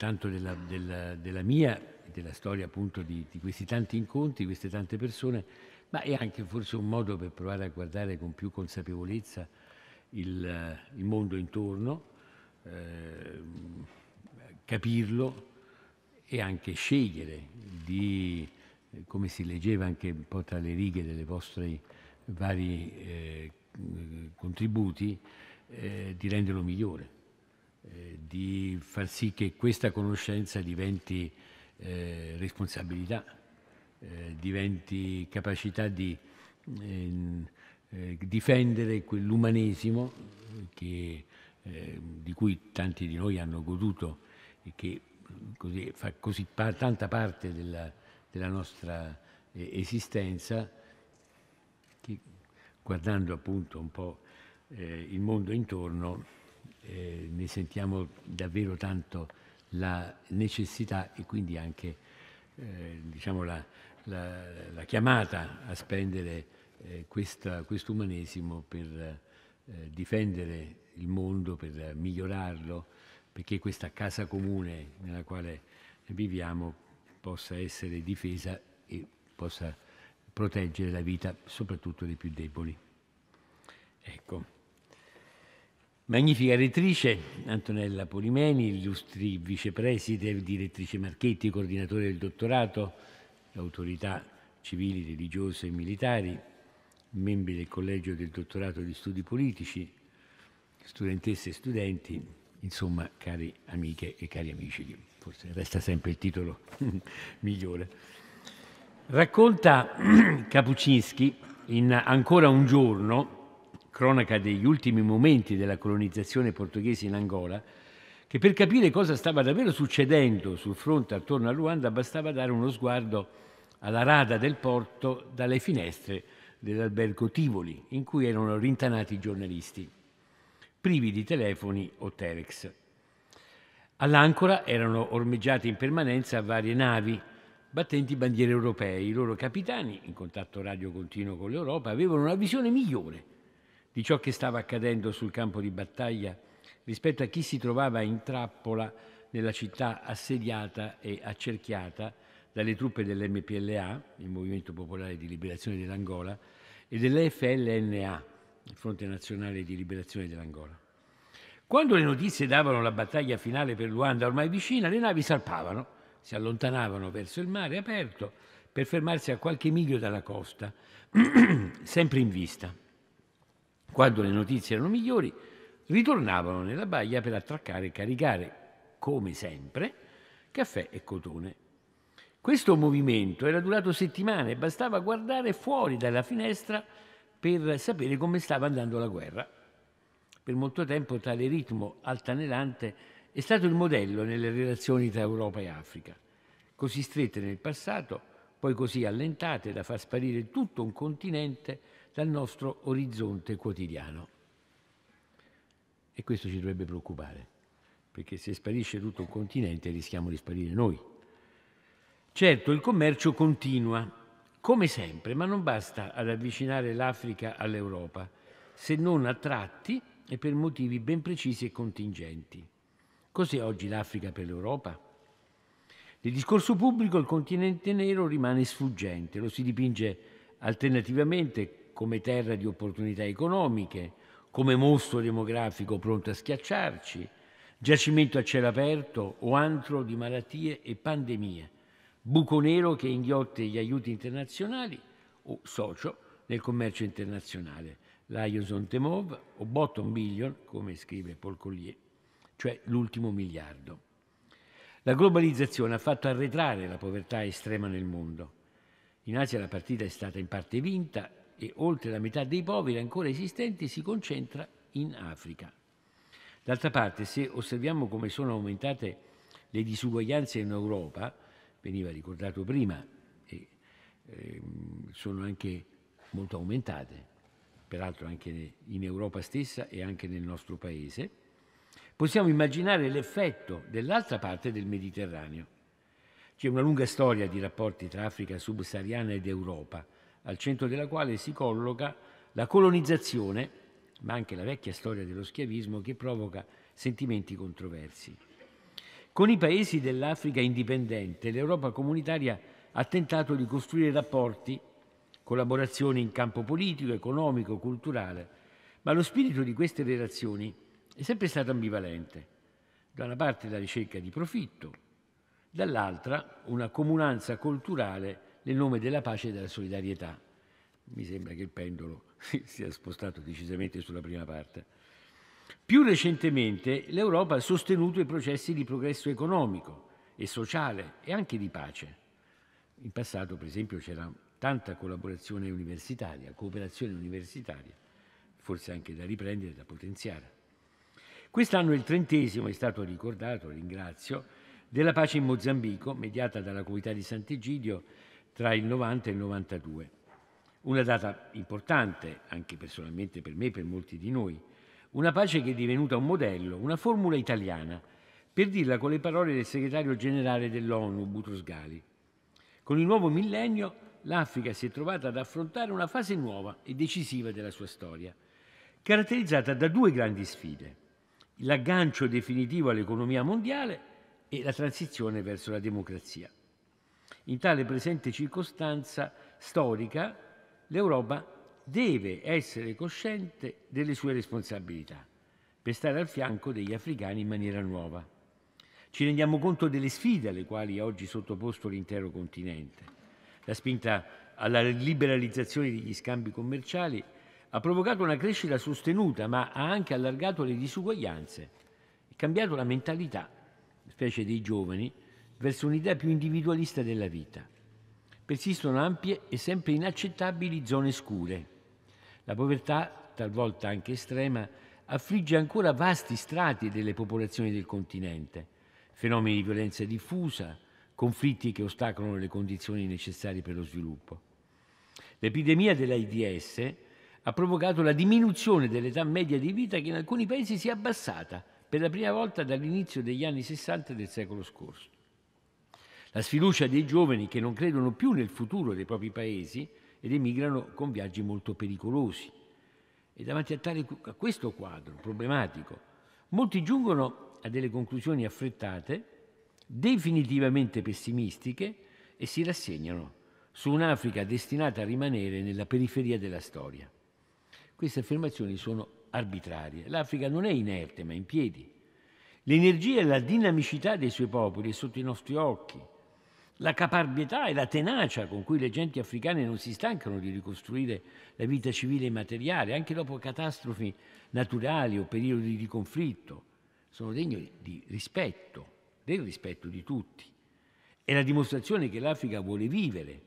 D: tanto della, della, della mia e della storia appunto di, di, questi tanti incontri, queste tante persone, ma è anche forse un modo per provare a guardare con più consapevolezza il, il mondo intorno, eh, capirlo e anche scegliere di, come si leggeva anche un po' tra le righe delle vostre vari eh, contributi, eh, di renderlo migliore. Eh, di far sì che questa conoscenza diventi eh, responsabilità, eh, diventi capacità di eh, eh, difendere quell'umanesimo che, di cui tanti di noi hanno goduto e che così, fa così pa- tanta parte della, della nostra esistenza che guardando appunto un po' il mondo intorno eh, ne sentiamo davvero tanto la necessità e quindi anche eh, diciamo la, la, la, chiamata a spendere eh, questo umanesimo per eh, difendere il mondo, per migliorarlo, perché questa casa comune nella quale viviamo possa essere difesa e possa proteggere la vita soprattutto dei più deboli. Ecco. Magnifica rettrice Antonella Polimeni, illustri vicepreside, direttrice Marchetti, coordinatore del dottorato, autorità civili, religiose e militari, membri del collegio del dottorato di studi politici, studentesse e studenti, insomma cari amiche e cari amici, che forse resta sempre il titolo migliore. Racconta Capucinski in Ancora un giorno, cronaca degli ultimi momenti della colonizzazione portoghese in Angola, che per capire cosa stava davvero succedendo sul fronte attorno a Luanda bastava dare uno sguardo alla rada del porto dalle finestre dell'albergo Tivoli, in cui erano rintanati i giornalisti, privi di telefoni o telex. All'ancora erano ormeggiate in permanenza varie navi battenti bandiere europee. I loro capitani, in contatto radio continuo con l'Europa, avevano una visione migliore di ciò che stava accadendo sul campo di battaglia rispetto a chi si trovava in trappola nella città assediata e accerchiata dalle truppe dell'MPLA, il Movimento Popolare di Liberazione dell'Angola, e dell'FLNA, il Fronte Nazionale di Liberazione dell'Angola. Quando le notizie davano la battaglia finale per Luanda ormai vicina, le navi salpavano, si allontanavano verso il mare aperto per fermarsi a qualche miglio dalla costa, sempre in vista. Quando le notizie erano migliori, ritornavano nella baia per attraccare e caricare, come sempre, caffè e cotone. Questo movimento era durato settimane e bastava guardare fuori dalla finestra per sapere come stava andando la guerra. Per molto tempo tale ritmo altanelante è stato il modello nelle relazioni tra Europa e Africa, così strette nel passato, poi così allentate da far sparire tutto un continente dal nostro orizzonte quotidiano. E questo ci dovrebbe preoccupare, perché se sparisce tutto un continente rischiamo di sparire noi. Certo, il commercio continua, come sempre, ma non basta ad avvicinare l'Africa all'Europa, se non a tratti e per motivi ben precisi e contingenti. Cos'è oggi l'Africa per l'Europa? Nel discorso pubblico il continente nero rimane sfuggente, lo si dipinge alternativamente come terra di opportunità economiche, come mostro demografico pronto a schiacciarci, giacimento a cielo aperto o antro di malattie e pandemie, buco nero che inghiotte gli aiuti internazionali o socio del commercio internazionale, l'Aios on Temov o Bottom Billion, come scrive Paul Collier, cioè l'ultimo miliardo. La globalizzazione ha fatto arretrare la povertà estrema nel mondo. In Asia la partita è stata in parte vinta e oltre la metà dei poveri ancora esistenti si concentra in Africa. D'altra parte, se osserviamo come sono aumentate le disuguaglianze in Europa, veniva ricordato prima, e eh, sono anche molto aumentate, peraltro anche in Europa stessa e anche nel nostro paese, possiamo immaginare l'effetto dell'altra parte del Mediterraneo. C'è una lunga storia di rapporti tra Africa subsahariana ed Europa, al centro della quale si colloca la colonizzazione, ma anche la vecchia storia dello schiavismo che provoca sentimenti controversi. Con i paesi dell'Africa indipendente l'Europa comunitaria ha tentato di costruire rapporti, collaborazioni in campo politico, economico, culturale, ma lo spirito di queste relazioni è sempre stato ambivalente. Da una parte la ricerca di profitto, dall'altra una comunanza culturale nel nome della pace e della solidarietà. Mi sembra che il pendolo si sia spostato decisamente sulla prima parte. Più recentemente l'Europa ha sostenuto i processi di progresso economico e sociale e anche di pace. In passato, per esempio, c'era tanta collaborazione universitaria, cooperazione universitaria, forse anche da riprendere, da potenziare. Quest'anno è il trentesimo è stato ricordato, ringrazio, della pace in Mozambico, mediata dalla comunità di Sant'Egidio tra il 90 e il 92. Una data importante anche personalmente per me e per molti di noi. Una pace che è divenuta un modello, una formula italiana, per dirla con le parole del segretario generale dell'ONU, Butros Ghali. Con il nuovo millennio l'Africa si è trovata ad affrontare una fase nuova e decisiva della sua storia, caratterizzata da due grandi sfide, l'aggancio definitivo all'economia mondiale e la transizione verso la democrazia. In tale presente circostanza storica l'Europa deve essere cosciente delle sue responsabilità per stare al fianco degli africani in maniera nuova. Ci rendiamo conto delle sfide alle quali è oggi sottoposto l'intero continente. La spinta alla liberalizzazione degli scambi commerciali ha provocato una crescita sostenuta, ma ha anche allargato le disuguaglianze e cambiato la mentalità, specie dei giovani, verso un'idea più individualista della vita. Persistono ampie e sempre inaccettabili zone scure. La povertà, talvolta anche estrema, affligge ancora vasti strati delle popolazioni del continente. Fenomeni di violenza diffusa, conflitti che ostacolano le condizioni necessarie per lo sviluppo. L'epidemia dell'AIDS ha provocato la diminuzione dell'età media di vita che in alcuni paesi si è abbassata per la prima volta dall'inizio degli anni 60 del secolo scorso la sfiducia dei giovani che non credono più nel futuro dei propri paesi ed emigrano con viaggi molto pericolosi. E davanti a, tale, a questo quadro problematico, molti giungono a delle conclusioni affrettate, definitivamente pessimistiche e si rassegnano su un'Africa destinata a rimanere nella periferia della storia. Queste affermazioni sono arbitrarie. L'Africa non è inerte ma in piedi. L'energia e la dinamicità dei suoi popoli è sotto i nostri occhi la caparbietà e la tenacia con cui le genti africane non si stancano di ricostruire la vita civile e materiale, anche dopo catastrofi naturali o periodi di conflitto, sono degne di rispetto, del rispetto di tutti. È la dimostrazione che l'Africa vuole vivere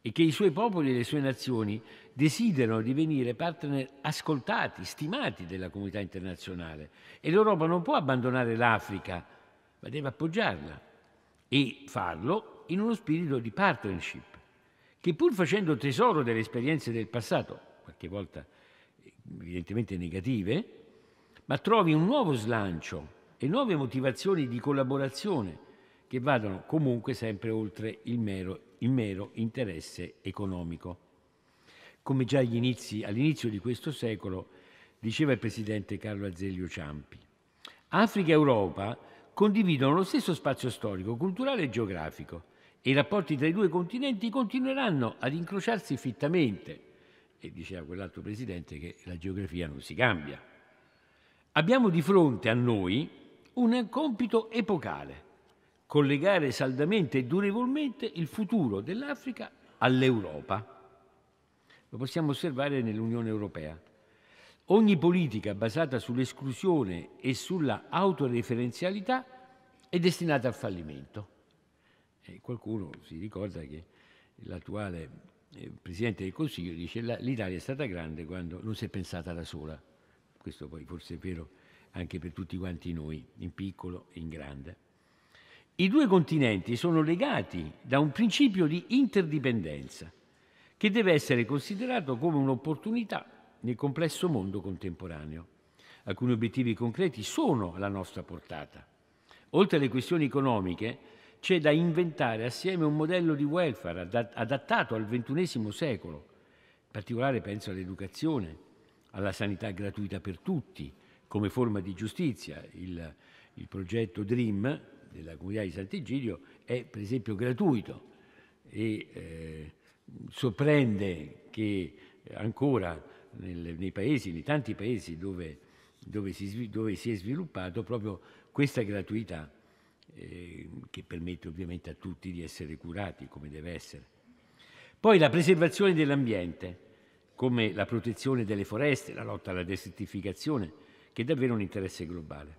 D: e che i suoi popoli e le sue nazioni desiderano divenire partner ascoltati, stimati della comunità internazionale. E l'Europa non può abbandonare l'Africa, ma deve appoggiarla e farlo in uno spirito di partnership, che pur facendo tesoro delle esperienze del passato, qualche volta evidentemente negative, ma trovi un nuovo slancio e nuove motivazioni di collaborazione che vadano comunque sempre oltre il mero, il mero interesse economico. Come già inizi, all'inizio di questo secolo diceva il presidente Carlo Azeglio Ciampi, Africa e Europa condividono lo stesso spazio storico, culturale e geografico i rapporti tra i due continenti continueranno ad incrociarsi fittamente. E diceva quell'altro presidente che la geografia non si cambia. Abbiamo di fronte a noi un compito epocale, collegare saldamente e durevolmente il futuro dell'Africa all'Europa. Lo possiamo osservare nell'Unione Europea. Ogni politica basata sull'esclusione e sulla autoreferenzialità è destinata al fallimento. E qualcuno si ricorda che l'attuale eh, Presidente del Consiglio dice che l'Italia è stata grande quando non si è pensata da sola. Questo poi forse è vero anche per tutti quanti noi, in piccolo e in grande. I due continenti sono legati da un principio di interdipendenza che deve essere considerato come un'opportunità nel complesso mondo contemporaneo. Alcuni obiettivi concreti sono alla nostra portata. Oltre alle questioni economiche, c'è da inventare assieme un modello di welfare adattato al XXI secolo, in particolare penso all'educazione, alla sanità gratuita per tutti, come forma di giustizia. Il, il progetto DREAM della comunità di Sant'Egidio è per esempio gratuito e eh, sorprende che ancora nel, nei paesi, nei tanti paesi dove, dove, si, dove si è sviluppato proprio questa gratuità eh, che permette ovviamente a tutti di essere curati come deve essere. Poi la preservazione dell'ambiente, come la protezione delle foreste, la lotta alla desertificazione, che è davvero un interesse globale.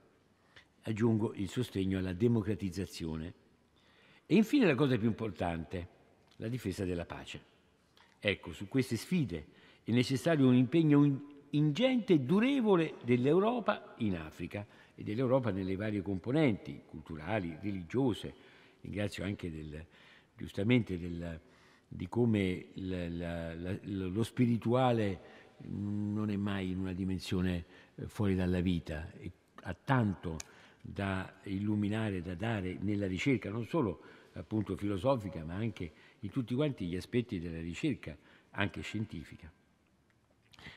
D: Aggiungo il sostegno alla democratizzazione. E infine la cosa più importante, la difesa della pace. Ecco, su queste sfide è necessario un impegno ingente e durevole dell'Europa in Africa e dell'Europa nelle varie componenti culturali, religiose. Ringrazio anche del, giustamente del, di come la, la, la, lo spirituale non è mai in una dimensione eh, fuori dalla vita, e ha tanto da illuminare, da dare nella ricerca, non solo appunto filosofica, ma anche in tutti quanti gli aspetti della ricerca, anche scientifica.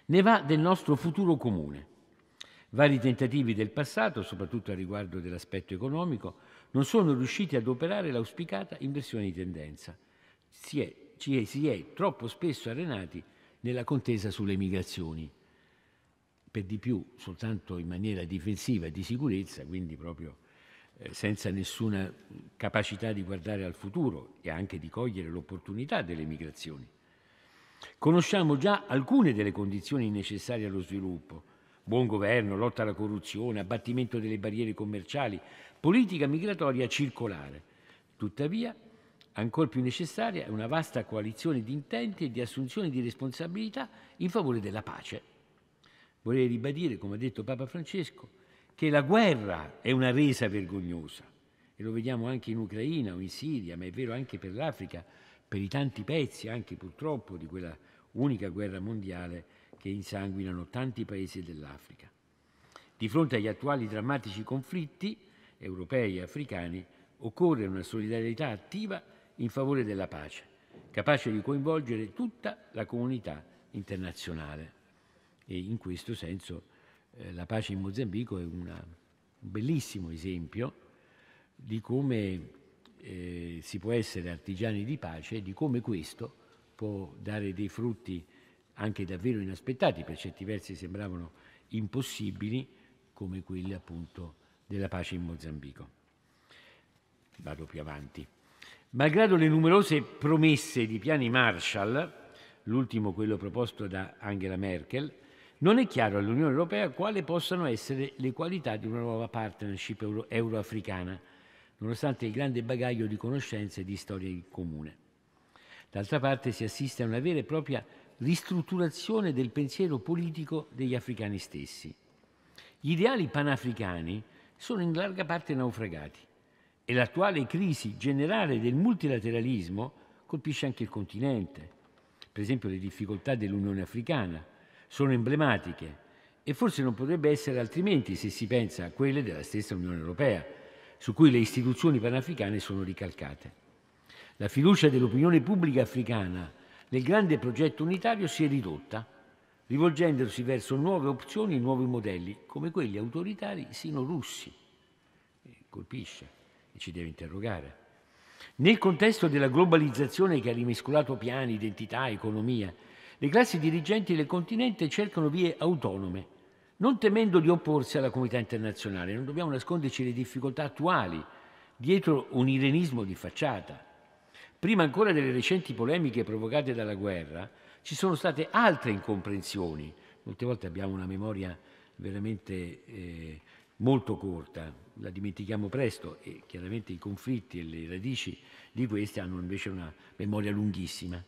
D: Ne va del nostro futuro comune. Vari tentativi del passato, soprattutto a riguardo dell'aspetto economico, non sono riusciti ad operare l'auspicata inversione di tendenza. Si è, ci, si è troppo spesso arenati nella contesa sulle migrazioni, per di più soltanto in maniera difensiva e di sicurezza, quindi proprio eh, senza nessuna capacità di guardare al futuro e anche di cogliere l'opportunità delle migrazioni. Conosciamo già alcune delle condizioni necessarie allo sviluppo. Buon governo, lotta alla corruzione, abbattimento delle barriere commerciali, politica migratoria circolare. Tuttavia, ancor più necessaria è una vasta coalizione di intenti e di assunzione di responsabilità in favore della pace. Vorrei ribadire, come ha detto Papa Francesco, che la guerra è una resa vergognosa e lo vediamo anche in Ucraina o in Siria, ma è vero anche per l'Africa, per i tanti pezzi, anche purtroppo, di quella unica guerra mondiale che insanguinano tanti paesi dell'Africa. Di fronte agli attuali drammatici conflitti europei e africani occorre una solidarietà attiva in favore della pace, capace di coinvolgere tutta la comunità internazionale. E in questo senso eh, la pace in Mozambico è una, un bellissimo esempio di come eh, si può essere artigiani di pace e di come questo può dare dei frutti anche davvero inaspettati, per certi versi sembravano impossibili, come quelli appunto della pace in Mozambico. Vado più avanti. Malgrado le numerose promesse di piani Marshall, l'ultimo quello proposto da Angela Merkel, non è chiaro all'Unione Europea quale possano essere le qualità di una nuova partnership euro- euroafricana nonostante il grande bagaglio di conoscenze e di storia in comune. D'altra parte si assiste a una vera e propria ristrutturazione del pensiero politico degli africani stessi. Gli ideali panafricani sono in larga parte naufragati e l'attuale crisi generale del multilateralismo colpisce anche il continente. Per esempio le difficoltà dell'Unione Africana sono emblematiche e forse non potrebbe essere altrimenti se si pensa a quelle della stessa Unione Europea, su cui le istituzioni panafricane sono ricalcate. La fiducia dell'opinione pubblica africana nel grande progetto unitario si è ridotta, rivolgendosi verso nuove opzioni e nuovi modelli, come quelli autoritari sino russi. Eh, colpisce e ci deve interrogare. Nel contesto della globalizzazione che ha rimescolato piani, identità, economia, le classi dirigenti del continente cercano vie autonome non temendo di opporsi alla comunità internazionale, non dobbiamo nasconderci le difficoltà attuali dietro un irenismo di facciata. Prima ancora delle recenti polemiche provocate dalla guerra, ci sono state altre incomprensioni. Molte volte abbiamo una memoria veramente eh, molto corta, la dimentichiamo presto e chiaramente i conflitti e le radici di queste hanno invece una memoria lunghissima.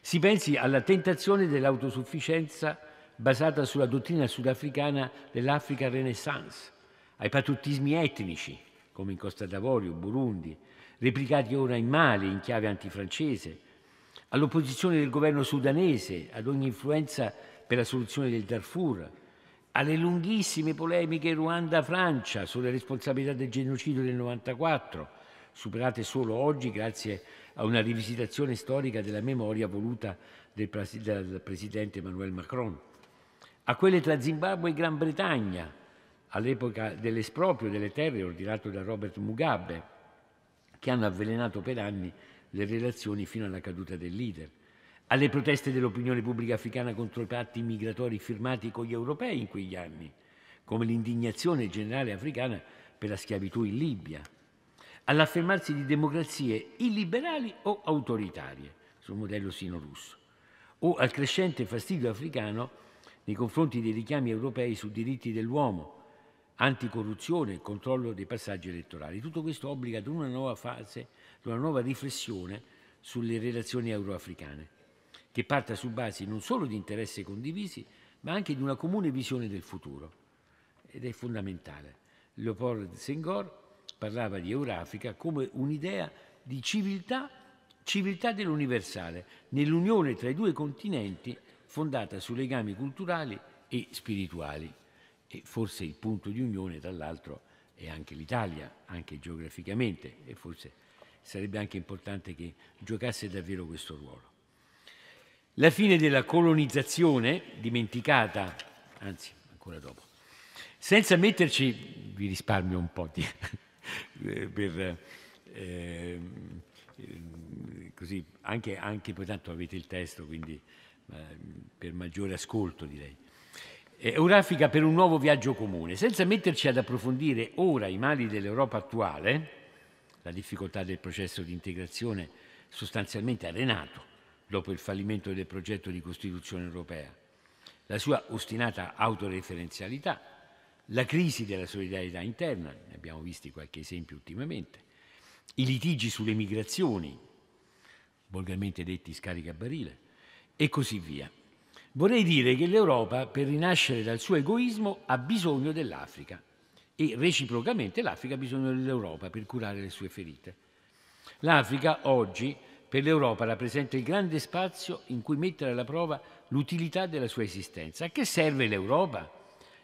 D: Si pensi alla tentazione dell'autosufficienza basata sulla dottrina sudafricana dell'Africa Renaissance, ai patriotismi etnici, come in Costa d'Avorio, Burundi, replicati ora in Mali in chiave antifrancese, all'opposizione del governo sudanese ad ogni influenza per la soluzione del Darfur, alle lunghissime polemiche Ruanda-Francia sulle responsabilità del genocidio del 94, superate solo oggi grazie a una rivisitazione storica della memoria voluta dal presidente Emmanuel Macron a quelle tra Zimbabwe e Gran Bretagna, all'epoca dell'esproprio delle terre ordinato da Robert Mugabe, che hanno avvelenato per anni le relazioni fino alla caduta del leader, alle proteste dell'opinione pubblica africana contro i patti migratori firmati con gli europei in quegli anni, come l'indignazione generale africana per la schiavitù in Libia, all'affermarsi di democrazie illiberali o autoritarie sul modello sino-russo, o al crescente fastidio africano nei confronti dei richiami europei su diritti dell'uomo, anticorruzione e controllo dei passaggi elettorali. Tutto questo obbliga ad una nuova fase, ad una nuova riflessione sulle relazioni euroafricane, che parta su basi non solo di interessi condivisi, ma anche di una comune visione del futuro. Ed è fondamentale. Leopold Senghor parlava di Eurafrica come un'idea di civiltà, civiltà dell'universale, nell'unione tra i due continenti fondata su legami culturali e spirituali. E forse il punto di unione, tra l'altro, è anche l'Italia, anche geograficamente, e forse sarebbe anche importante che giocasse davvero questo ruolo. La fine della colonizzazione, dimenticata, anzi ancora dopo, senza metterci, vi risparmio un po' di, eh, per, eh, ehm, così, anche, anche poi tanto avete il testo, quindi eh, per maggiore ascolto direi. Eh, Eurafica per un nuovo viaggio comune, senza metterci ad approfondire ora i mali dell'Europa attuale, la difficoltà del processo di integrazione sostanzialmente arenato dopo il fallimento del progetto di Costituzione europea, la sua ostinata autoreferenzialità, la crisi della solidarietà interna, ne abbiamo visti qualche esempio ultimamente, i litigi sulle migrazioni, volgarmente detti scaricabarile, e così via. Vorrei dire che l'Europa, per rinascere dal suo egoismo, ha bisogno dell'Africa e reciprocamente l'Africa ha bisogno dell'Europa per curare le sue ferite. L'Africa oggi per l'Europa rappresenta il grande spazio in cui mettere alla prova l'utilità della sua esistenza. A che serve l'Europa?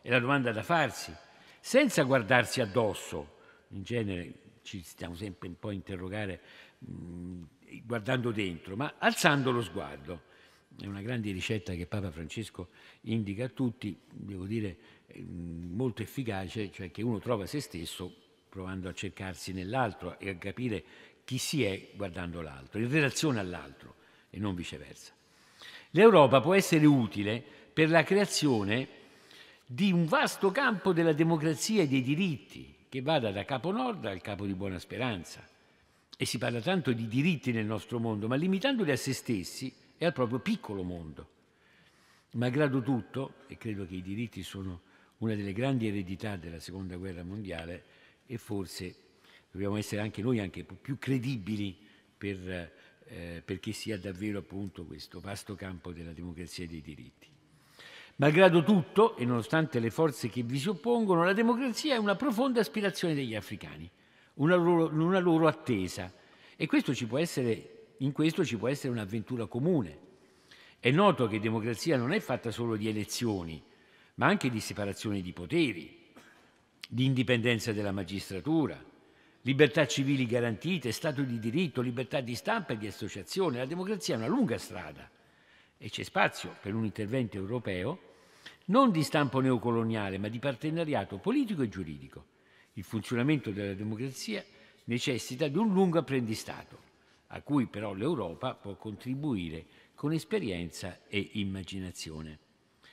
D: È la domanda da farsi, senza guardarsi addosso. In genere ci stiamo sempre un po' a interrogare mh, mm, guardando dentro, ma alzando lo sguardo è una grande ricetta che Papa Francesco indica a tutti, devo dire eh, molto efficace, cioè che uno trova se stesso provando a cercarsi nell'altro e a capire chi si è guardando l'altro, in relazione all'altro e non viceversa. L'Europa può essere utile per la creazione di un vasto campo della democrazia e dei diritti che vada da capo nord al capo di buona speranza. E si parla tanto di diritti nel nostro mondo, ma limitandoli a se stessi, e al proprio piccolo mondo. Malgrado tutto, e credo che i diritti sono una delle grandi eredità della Seconda Guerra Mondiale e forse dobbiamo essere anche noi anche più credibili per, eh, perché sia davvero appunto questo vasto campo della democrazia e dei diritti. Malgrado tutto, e nonostante le forze che vi si oppongono, la democrazia è una profonda aspirazione degli africani, una loro, una loro attesa. E questo ci può essere in questo ci può essere un'avventura comune. È noto che democrazia non è fatta solo di elezioni, ma anche di separazione di poteri, di indipendenza della magistratura, libertà civili garantite, Stato di diritto, libertà di stampa e di associazione. La democrazia è una lunga strada e c'è spazio per un intervento europeo non di stampo neocoloniale, ma di partenariato politico e giuridico. Il funzionamento della democrazia necessita di un lungo apprendistato a cui però l'Europa può contribuire con esperienza e immaginazione.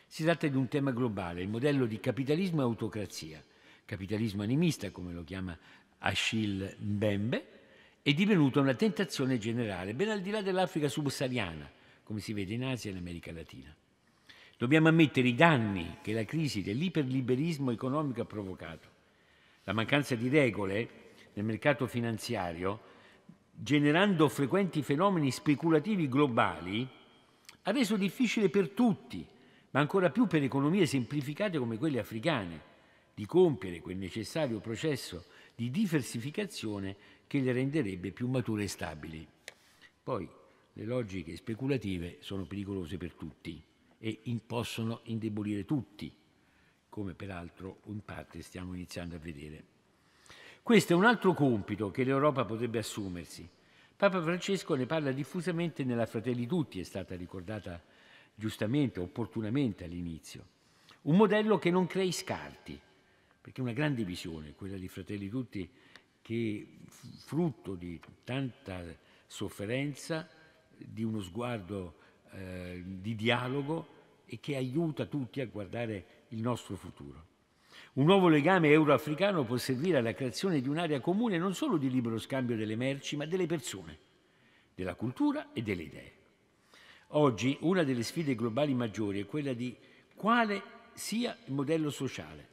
D: Si tratta di un tema globale, il modello di capitalismo e autocrazia, capitalismo animista come lo chiama Achille Mbembe, è divenuto una tentazione generale, ben al di là dell'Africa subsahariana, come si vede in Asia e in America Latina. Dobbiamo ammettere i danni che la crisi dell'iperliberismo economico ha provocato. La mancanza di regole nel mercato finanziario generando frequenti fenomeni speculativi globali, ha reso difficile per tutti, ma ancora più per economie semplificate come quelle africane, di compiere quel necessario processo di diversificazione che le renderebbe più mature e stabili. Poi le logiche speculative sono pericolose per tutti e possono indebolire tutti, come peraltro in parte stiamo iniziando a vedere. Questo è un altro compito che l'Europa potrebbe assumersi. Papa Francesco ne parla diffusamente nella Fratelli Tutti, è stata ricordata giustamente, opportunamente all'inizio. Un modello che non crei scarti, perché è una grande visione, quella di Fratelli Tutti, che frutto di tanta sofferenza, di uno sguardo eh, di dialogo e che aiuta tutti a guardare il nostro futuro. Un nuovo legame euro-africano può servire alla creazione di un'area comune non solo di libero scambio delle merci, ma delle persone, della cultura e delle idee. Oggi una delle sfide globali maggiori è quella di quale sia il modello sociale.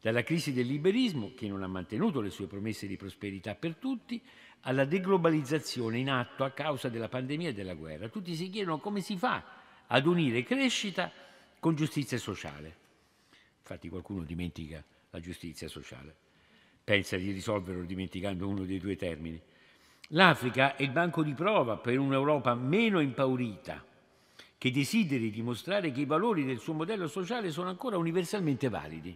D: Dalla crisi del liberismo, che non ha mantenuto le sue promesse di prosperità per tutti, alla deglobalizzazione in atto a causa della pandemia e della guerra. Tutti si chiedono come si fa ad unire crescita con giustizia sociale. Infatti qualcuno dimentica la giustizia sociale, pensa di risolverlo dimenticando uno dei due termini. L'Africa è il banco di prova per un'Europa meno impaurita, che desideri dimostrare che i valori del suo modello sociale sono ancora universalmente validi.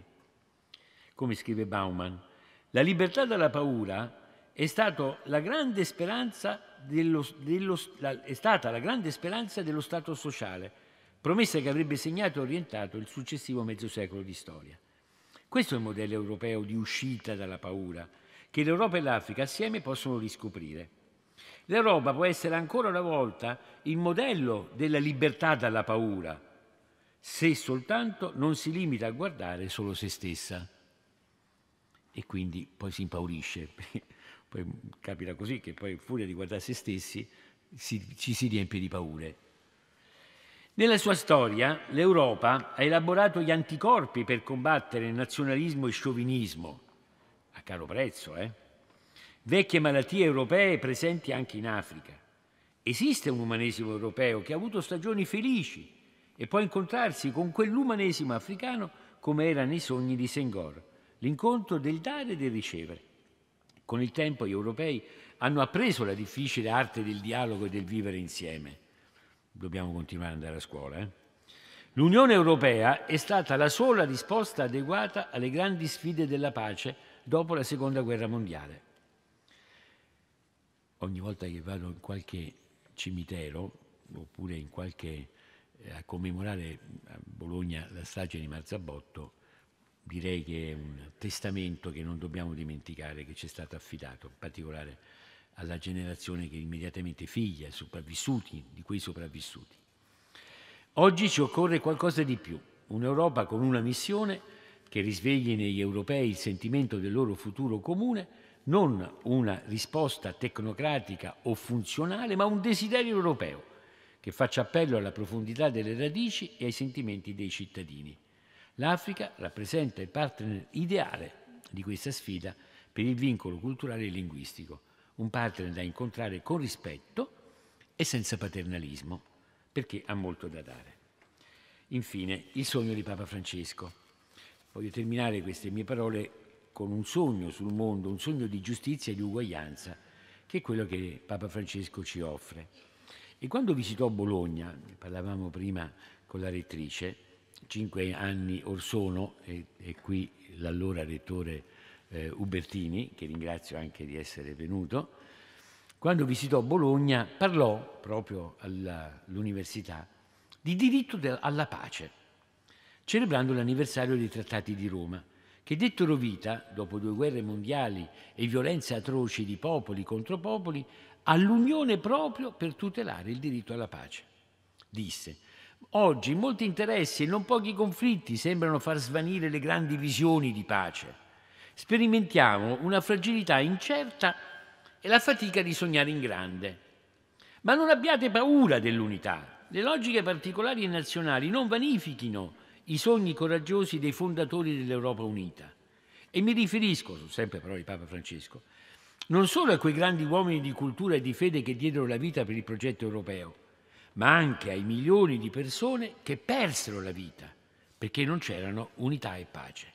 D: Come scrive Bauman, la libertà dalla paura è stata la grande speranza dello, dello, la, è stata la grande speranza dello Stato sociale, promessa che avrebbe segnato e orientato il successivo mezzo secolo di storia. Questo è il modello europeo di uscita dalla paura, che l'Europa e l'Africa assieme possono riscoprire. L'Europa può essere ancora una volta il modello della libertà dalla paura, se soltanto non si limita a guardare solo se stessa. E quindi poi si impaurisce, poi capita così che poi furia di guardare se stessi si, ci si riempie di paure. Nella sua storia l'Europa ha elaborato gli anticorpi per combattere nazionalismo e sciovinismo, a caro prezzo, eh? Vecchie malattie europee presenti anche in Africa. Esiste un umanesimo europeo che ha avuto stagioni felici e può incontrarsi con quell'umanesimo africano come era nei sogni di Senghor, l'incontro del dare e del ricevere. Con il tempo gli europei hanno appreso la difficile arte del dialogo e del vivere insieme dobbiamo continuare ad andare a scuola. Eh? L'Unione Europea è stata la sola risposta adeguata alle grandi sfide della pace dopo la Seconda Guerra Mondiale. Ogni volta che vado in qualche cimitero oppure in qualche, eh, a commemorare a Bologna la strage di Marzabotto, direi che è un testamento che non dobbiamo dimenticare che ci è stato affidato, in particolare alla generazione che è immediatamente figlia, ai sopravvissuti, di quei sopravvissuti. Oggi ci occorre qualcosa di più, un'Europa con una missione che risvegli negli europei il sentimento del loro futuro comune, non una risposta tecnocratica o funzionale, ma un desiderio europeo che faccia appello alla profondità delle radici e ai sentimenti dei cittadini. L'Africa rappresenta il partner ideale di questa sfida per il vincolo culturale e linguistico un partner da incontrare con rispetto e senza paternalismo, perché ha molto da dare. Infine, il sogno di Papa Francesco. Voglio terminare queste mie parole con un sogno sul mondo, un sogno di giustizia e di uguaglianza, che è quello che Papa Francesco ci offre. E quando visitò Bologna, parlavamo prima con la rettrice, cinque anni or sono, e, e qui l'allora rettore eh, Ubertini, che ringrazio anche di essere venuto, quando visitò Bologna parlò proprio all'università di diritto alla pace, celebrando l'anniversario dei trattati di Roma, che dettero vita, dopo due guerre mondiali e violenze atroci di popoli contro popoli, all'unione proprio per tutelare il diritto alla pace. Disse, oggi molti interessi e non pochi conflitti sembrano far svanire le grandi visioni di pace Sperimentiamo una fragilità incerta e la fatica di sognare in grande. Ma non abbiate paura dell'unità. Le logiche particolari e nazionali non vanifichino i sogni coraggiosi dei fondatori dell'Europa unita. E mi riferisco, sempre però di Papa Francesco, non solo a quei grandi uomini di cultura e di fede che diedero la vita per il progetto europeo, ma anche ai milioni di persone che persero la vita perché non c'erano unità e pace.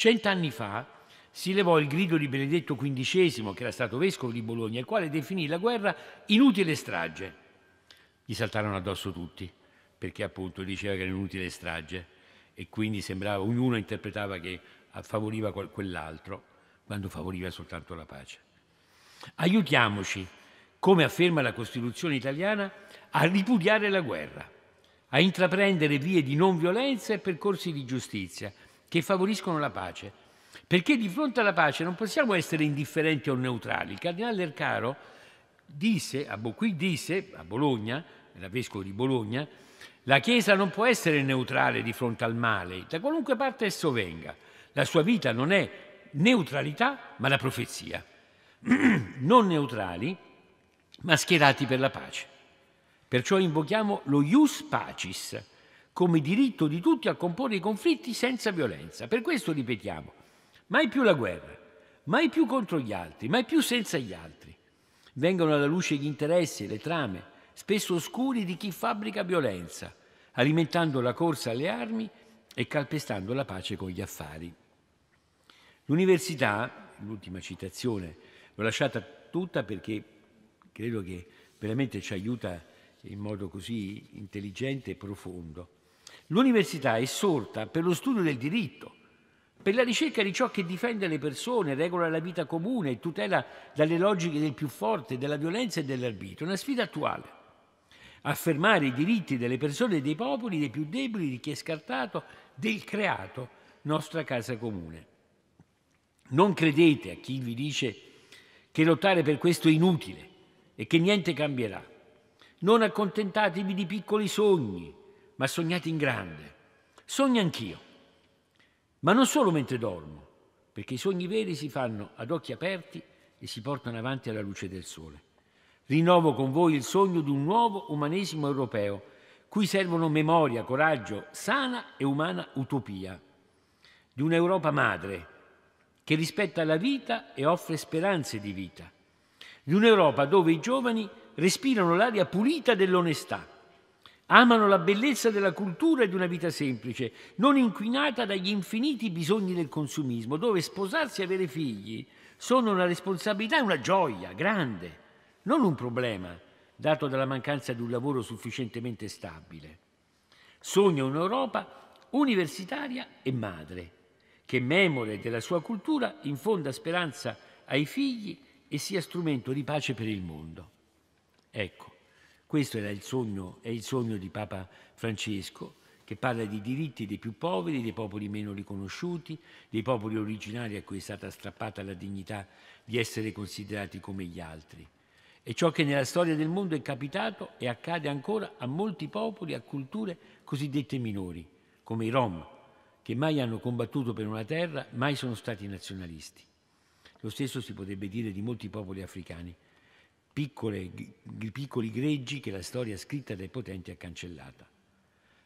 D: Cent'anni fa si levò il grido di Benedetto XV, che era stato vescovo di Bologna, il quale definì la guerra inutile strage. Gli saltarono addosso tutti, perché appunto diceva che era inutile strage e quindi sembrava, ognuno interpretava che favoriva quell'altro, quando favoriva soltanto la pace. Aiutiamoci, come afferma la Costituzione italiana, a ripudiare la guerra, a intraprendere vie di non violenza e percorsi di giustizia, che favoriscono la pace. Perché di fronte alla pace non possiamo essere indifferenti o neutrali. Il cardinale Ercaro disse, qui disse a Bologna, era vescovo di Bologna, la Chiesa non può essere neutrale di fronte al male, da qualunque parte esso venga. La sua vita non è neutralità, ma la profezia. non neutrali, ma schierati per la pace. Perciò invochiamo lo ius pacis, come diritto di tutti a comporre i conflitti senza violenza. Per questo ripetiamo, mai più la guerra, mai più contro gli altri, mai più senza gli altri. Vengono alla luce gli interessi, le trame, spesso oscuri di chi fabbrica violenza, alimentando la corsa alle armi e calpestando la pace con gli affari. L'università, l'ultima citazione, l'ho lasciata tutta perché credo che veramente ci aiuta in modo così intelligente e profondo. L'università è sorta per lo studio del diritto, per la ricerca di ciò che difende le persone, regola la vita comune e tutela dalle logiche del più forte, della violenza e dell'arbitro. Una sfida attuale. Affermare i diritti delle persone e dei popoli, dei più deboli, di chi è scartato, del creato, nostra casa comune. Non credete a chi vi dice che lottare per questo è inutile e che niente cambierà. Non accontentatevi di piccoli sogni, ma sognate in grande. Sogno anch'io, ma non solo mentre dormo, perché i sogni veri si fanno ad occhi aperti e si portano avanti alla luce del sole. Rinnovo con voi il sogno di un nuovo umanesimo europeo, cui servono memoria, coraggio, sana e umana utopia, di un'Europa madre che rispetta la vita e offre speranze di vita, di un'Europa dove i giovani respirano l'aria pulita dell'onestà Amano la bellezza della cultura e di una vita semplice, non inquinata dagli infiniti bisogni del consumismo, dove sposarsi e avere figli sono una responsabilità e una gioia grande, non un problema dato dalla mancanza di un lavoro sufficientemente stabile. Sogna un'Europa universitaria e madre, che memore della sua cultura infonda speranza ai figli e sia strumento di pace per il mondo. Ecco, questo era il sogno, è il sogno di Papa Francesco, che parla di diritti dei più poveri, dei popoli meno riconosciuti, dei popoli originari a cui è stata strappata la dignità di essere considerati come gli altri. E ciò che nella storia del mondo è capitato e accade ancora a molti popoli, a culture cosiddette minori, come i Rom, che mai hanno combattuto per una terra, mai sono stati nazionalisti. Lo stesso si potrebbe dire di molti popoli africani piccole, piccoli greggi che la storia scritta dai potenti ha cancellato.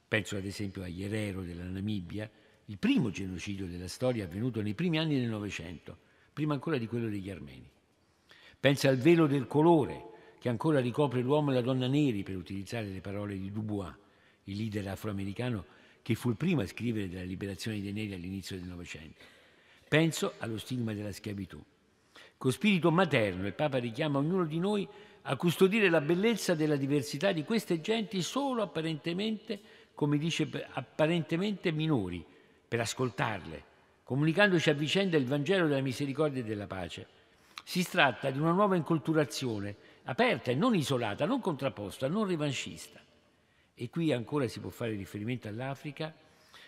D: Penso ad esempio agli Herero della Namibia, il primo genocidio della storia avvenuto nei primi anni del Novecento, prima ancora di quello degli armeni. Pensa al velo del colore che ancora ricopre l'uomo e la donna neri, per utilizzare le parole di Dubois, il leader afroamericano che fu il primo a scrivere della liberazione dei neri all'inizio del Novecento. Penso allo stigma della schiavitù con spirito materno il Papa richiama ognuno di noi a custodire la bellezza della diversità di queste genti solo apparentemente, come dice, apparentemente minori, per ascoltarle, comunicandoci a vicenda il Vangelo della misericordia e della pace. Si tratta di una nuova inculturazione, aperta e non isolata, non contrapposta, non revanchista. E qui ancora si può fare riferimento all'Africa,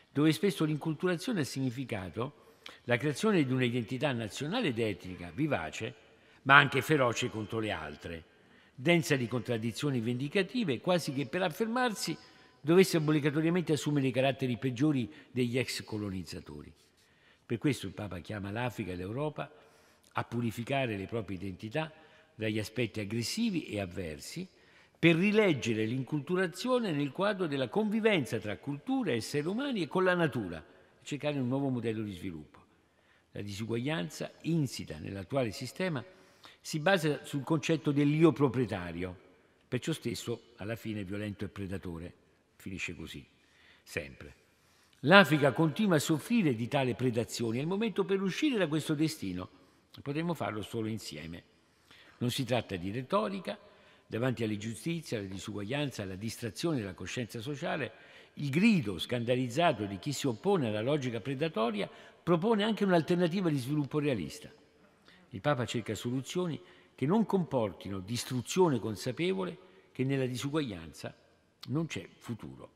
D: dove spesso l'inculturazione ha significato la creazione di un'identità nazionale ed etnica vivace, ma anche feroce contro le altre, densa di contraddizioni vendicative, quasi che per affermarsi dovesse obbligatoriamente assumere i caratteri peggiori degli ex colonizzatori. Per questo il Papa chiama l'Africa e l'Europa a purificare le proprie identità dagli aspetti aggressivi e avversi, per rileggere l'inculturazione nel quadro della convivenza tra cultura, esseri umani e con la natura, cercare un nuovo modello di sviluppo. La disuguaglianza insita nell'attuale sistema si basa sul concetto dell'io proprietario, perciò stesso alla fine violento e predatore. Finisce così, sempre. L'Africa continua a soffrire di tale predazione, è il momento per uscire da questo destino. Potremmo farlo solo insieme. Non si tratta di retorica, Davanti alle giustizie, alla disuguaglianza, alla distrazione della coscienza sociale, il grido scandalizzato di chi si oppone alla logica predatoria propone anche un'alternativa di sviluppo realista. Il Papa cerca soluzioni che non comportino distruzione consapevole che nella disuguaglianza non c'è futuro.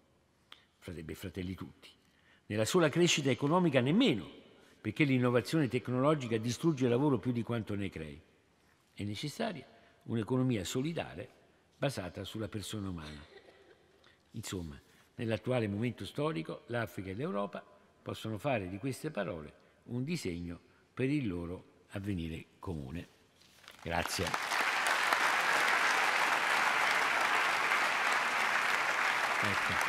D: Fratelli, fratelli tutti. Nella sola crescita economica nemmeno, perché l'innovazione tecnologica distrugge il lavoro più di quanto ne crei. È necessaria un'economia solidale basata sulla persona umana. Insomma, nell'attuale momento storico, l'Africa e l'Europa possono fare di queste parole un disegno per il loro avvenire comune. Grazie. Thank ecco. you.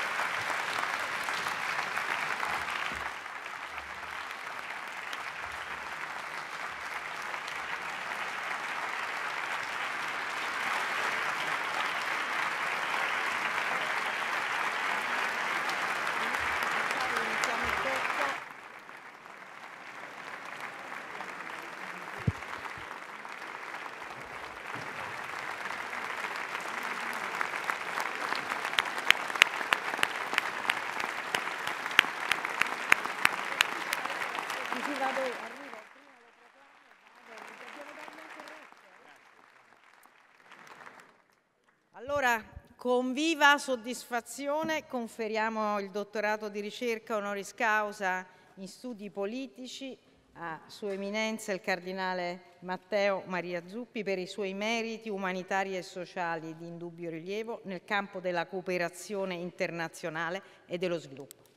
A: Allora, con viva soddisfazione conferiamo il dottorato di ricerca honoris causa in studi politici a Sua Eminenza il Cardinale Matteo Maria Zuppi per i suoi meriti umanitari e sociali di indubbio rilievo nel campo della cooperazione internazionale e dello sviluppo.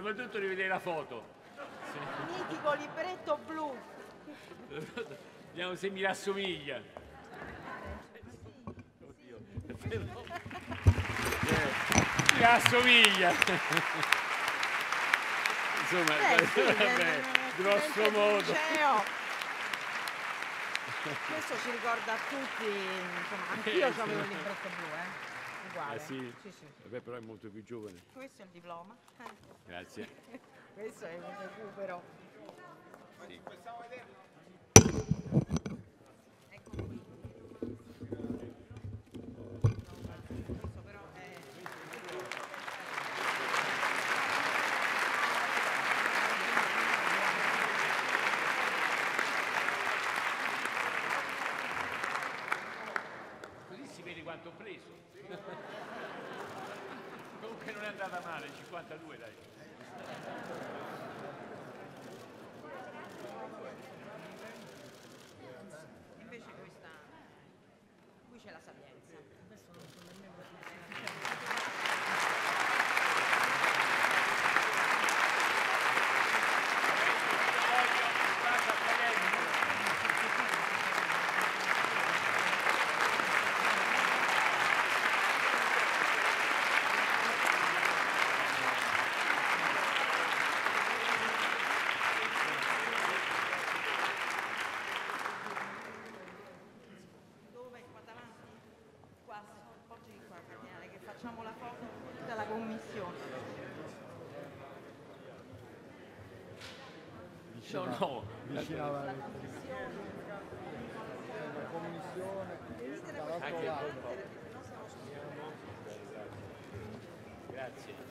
D: soprattutto rivedere la foto. Mitico
A: libretto blu.
D: Vediamo se mi rassomiglia.
A: Oddio. Però...
D: Mi rassomiglia. Insomma, Beh, sì, vabbè, grosso modo.
A: Questo ci ricorda a tutti, insomma, anch'io eh, avevo il libretto blu, eh uguale. Eh sì. Sì, sì. Vabbè, eh però è molto più giovane. Questo è il diploma. Grazie. Questo è un recupero. Sì. Possiamo vederlo? facciamo la foto tutta la commissione.
D: Vicino, no, no. Vicina alla... La
A: commissione. La commissione.
D: Grazie. Grazie.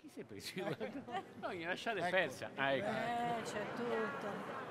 D: Chi sei preso? No, mi lasciate ecco. persa. Ah, ecco. Eh, c'è tutto.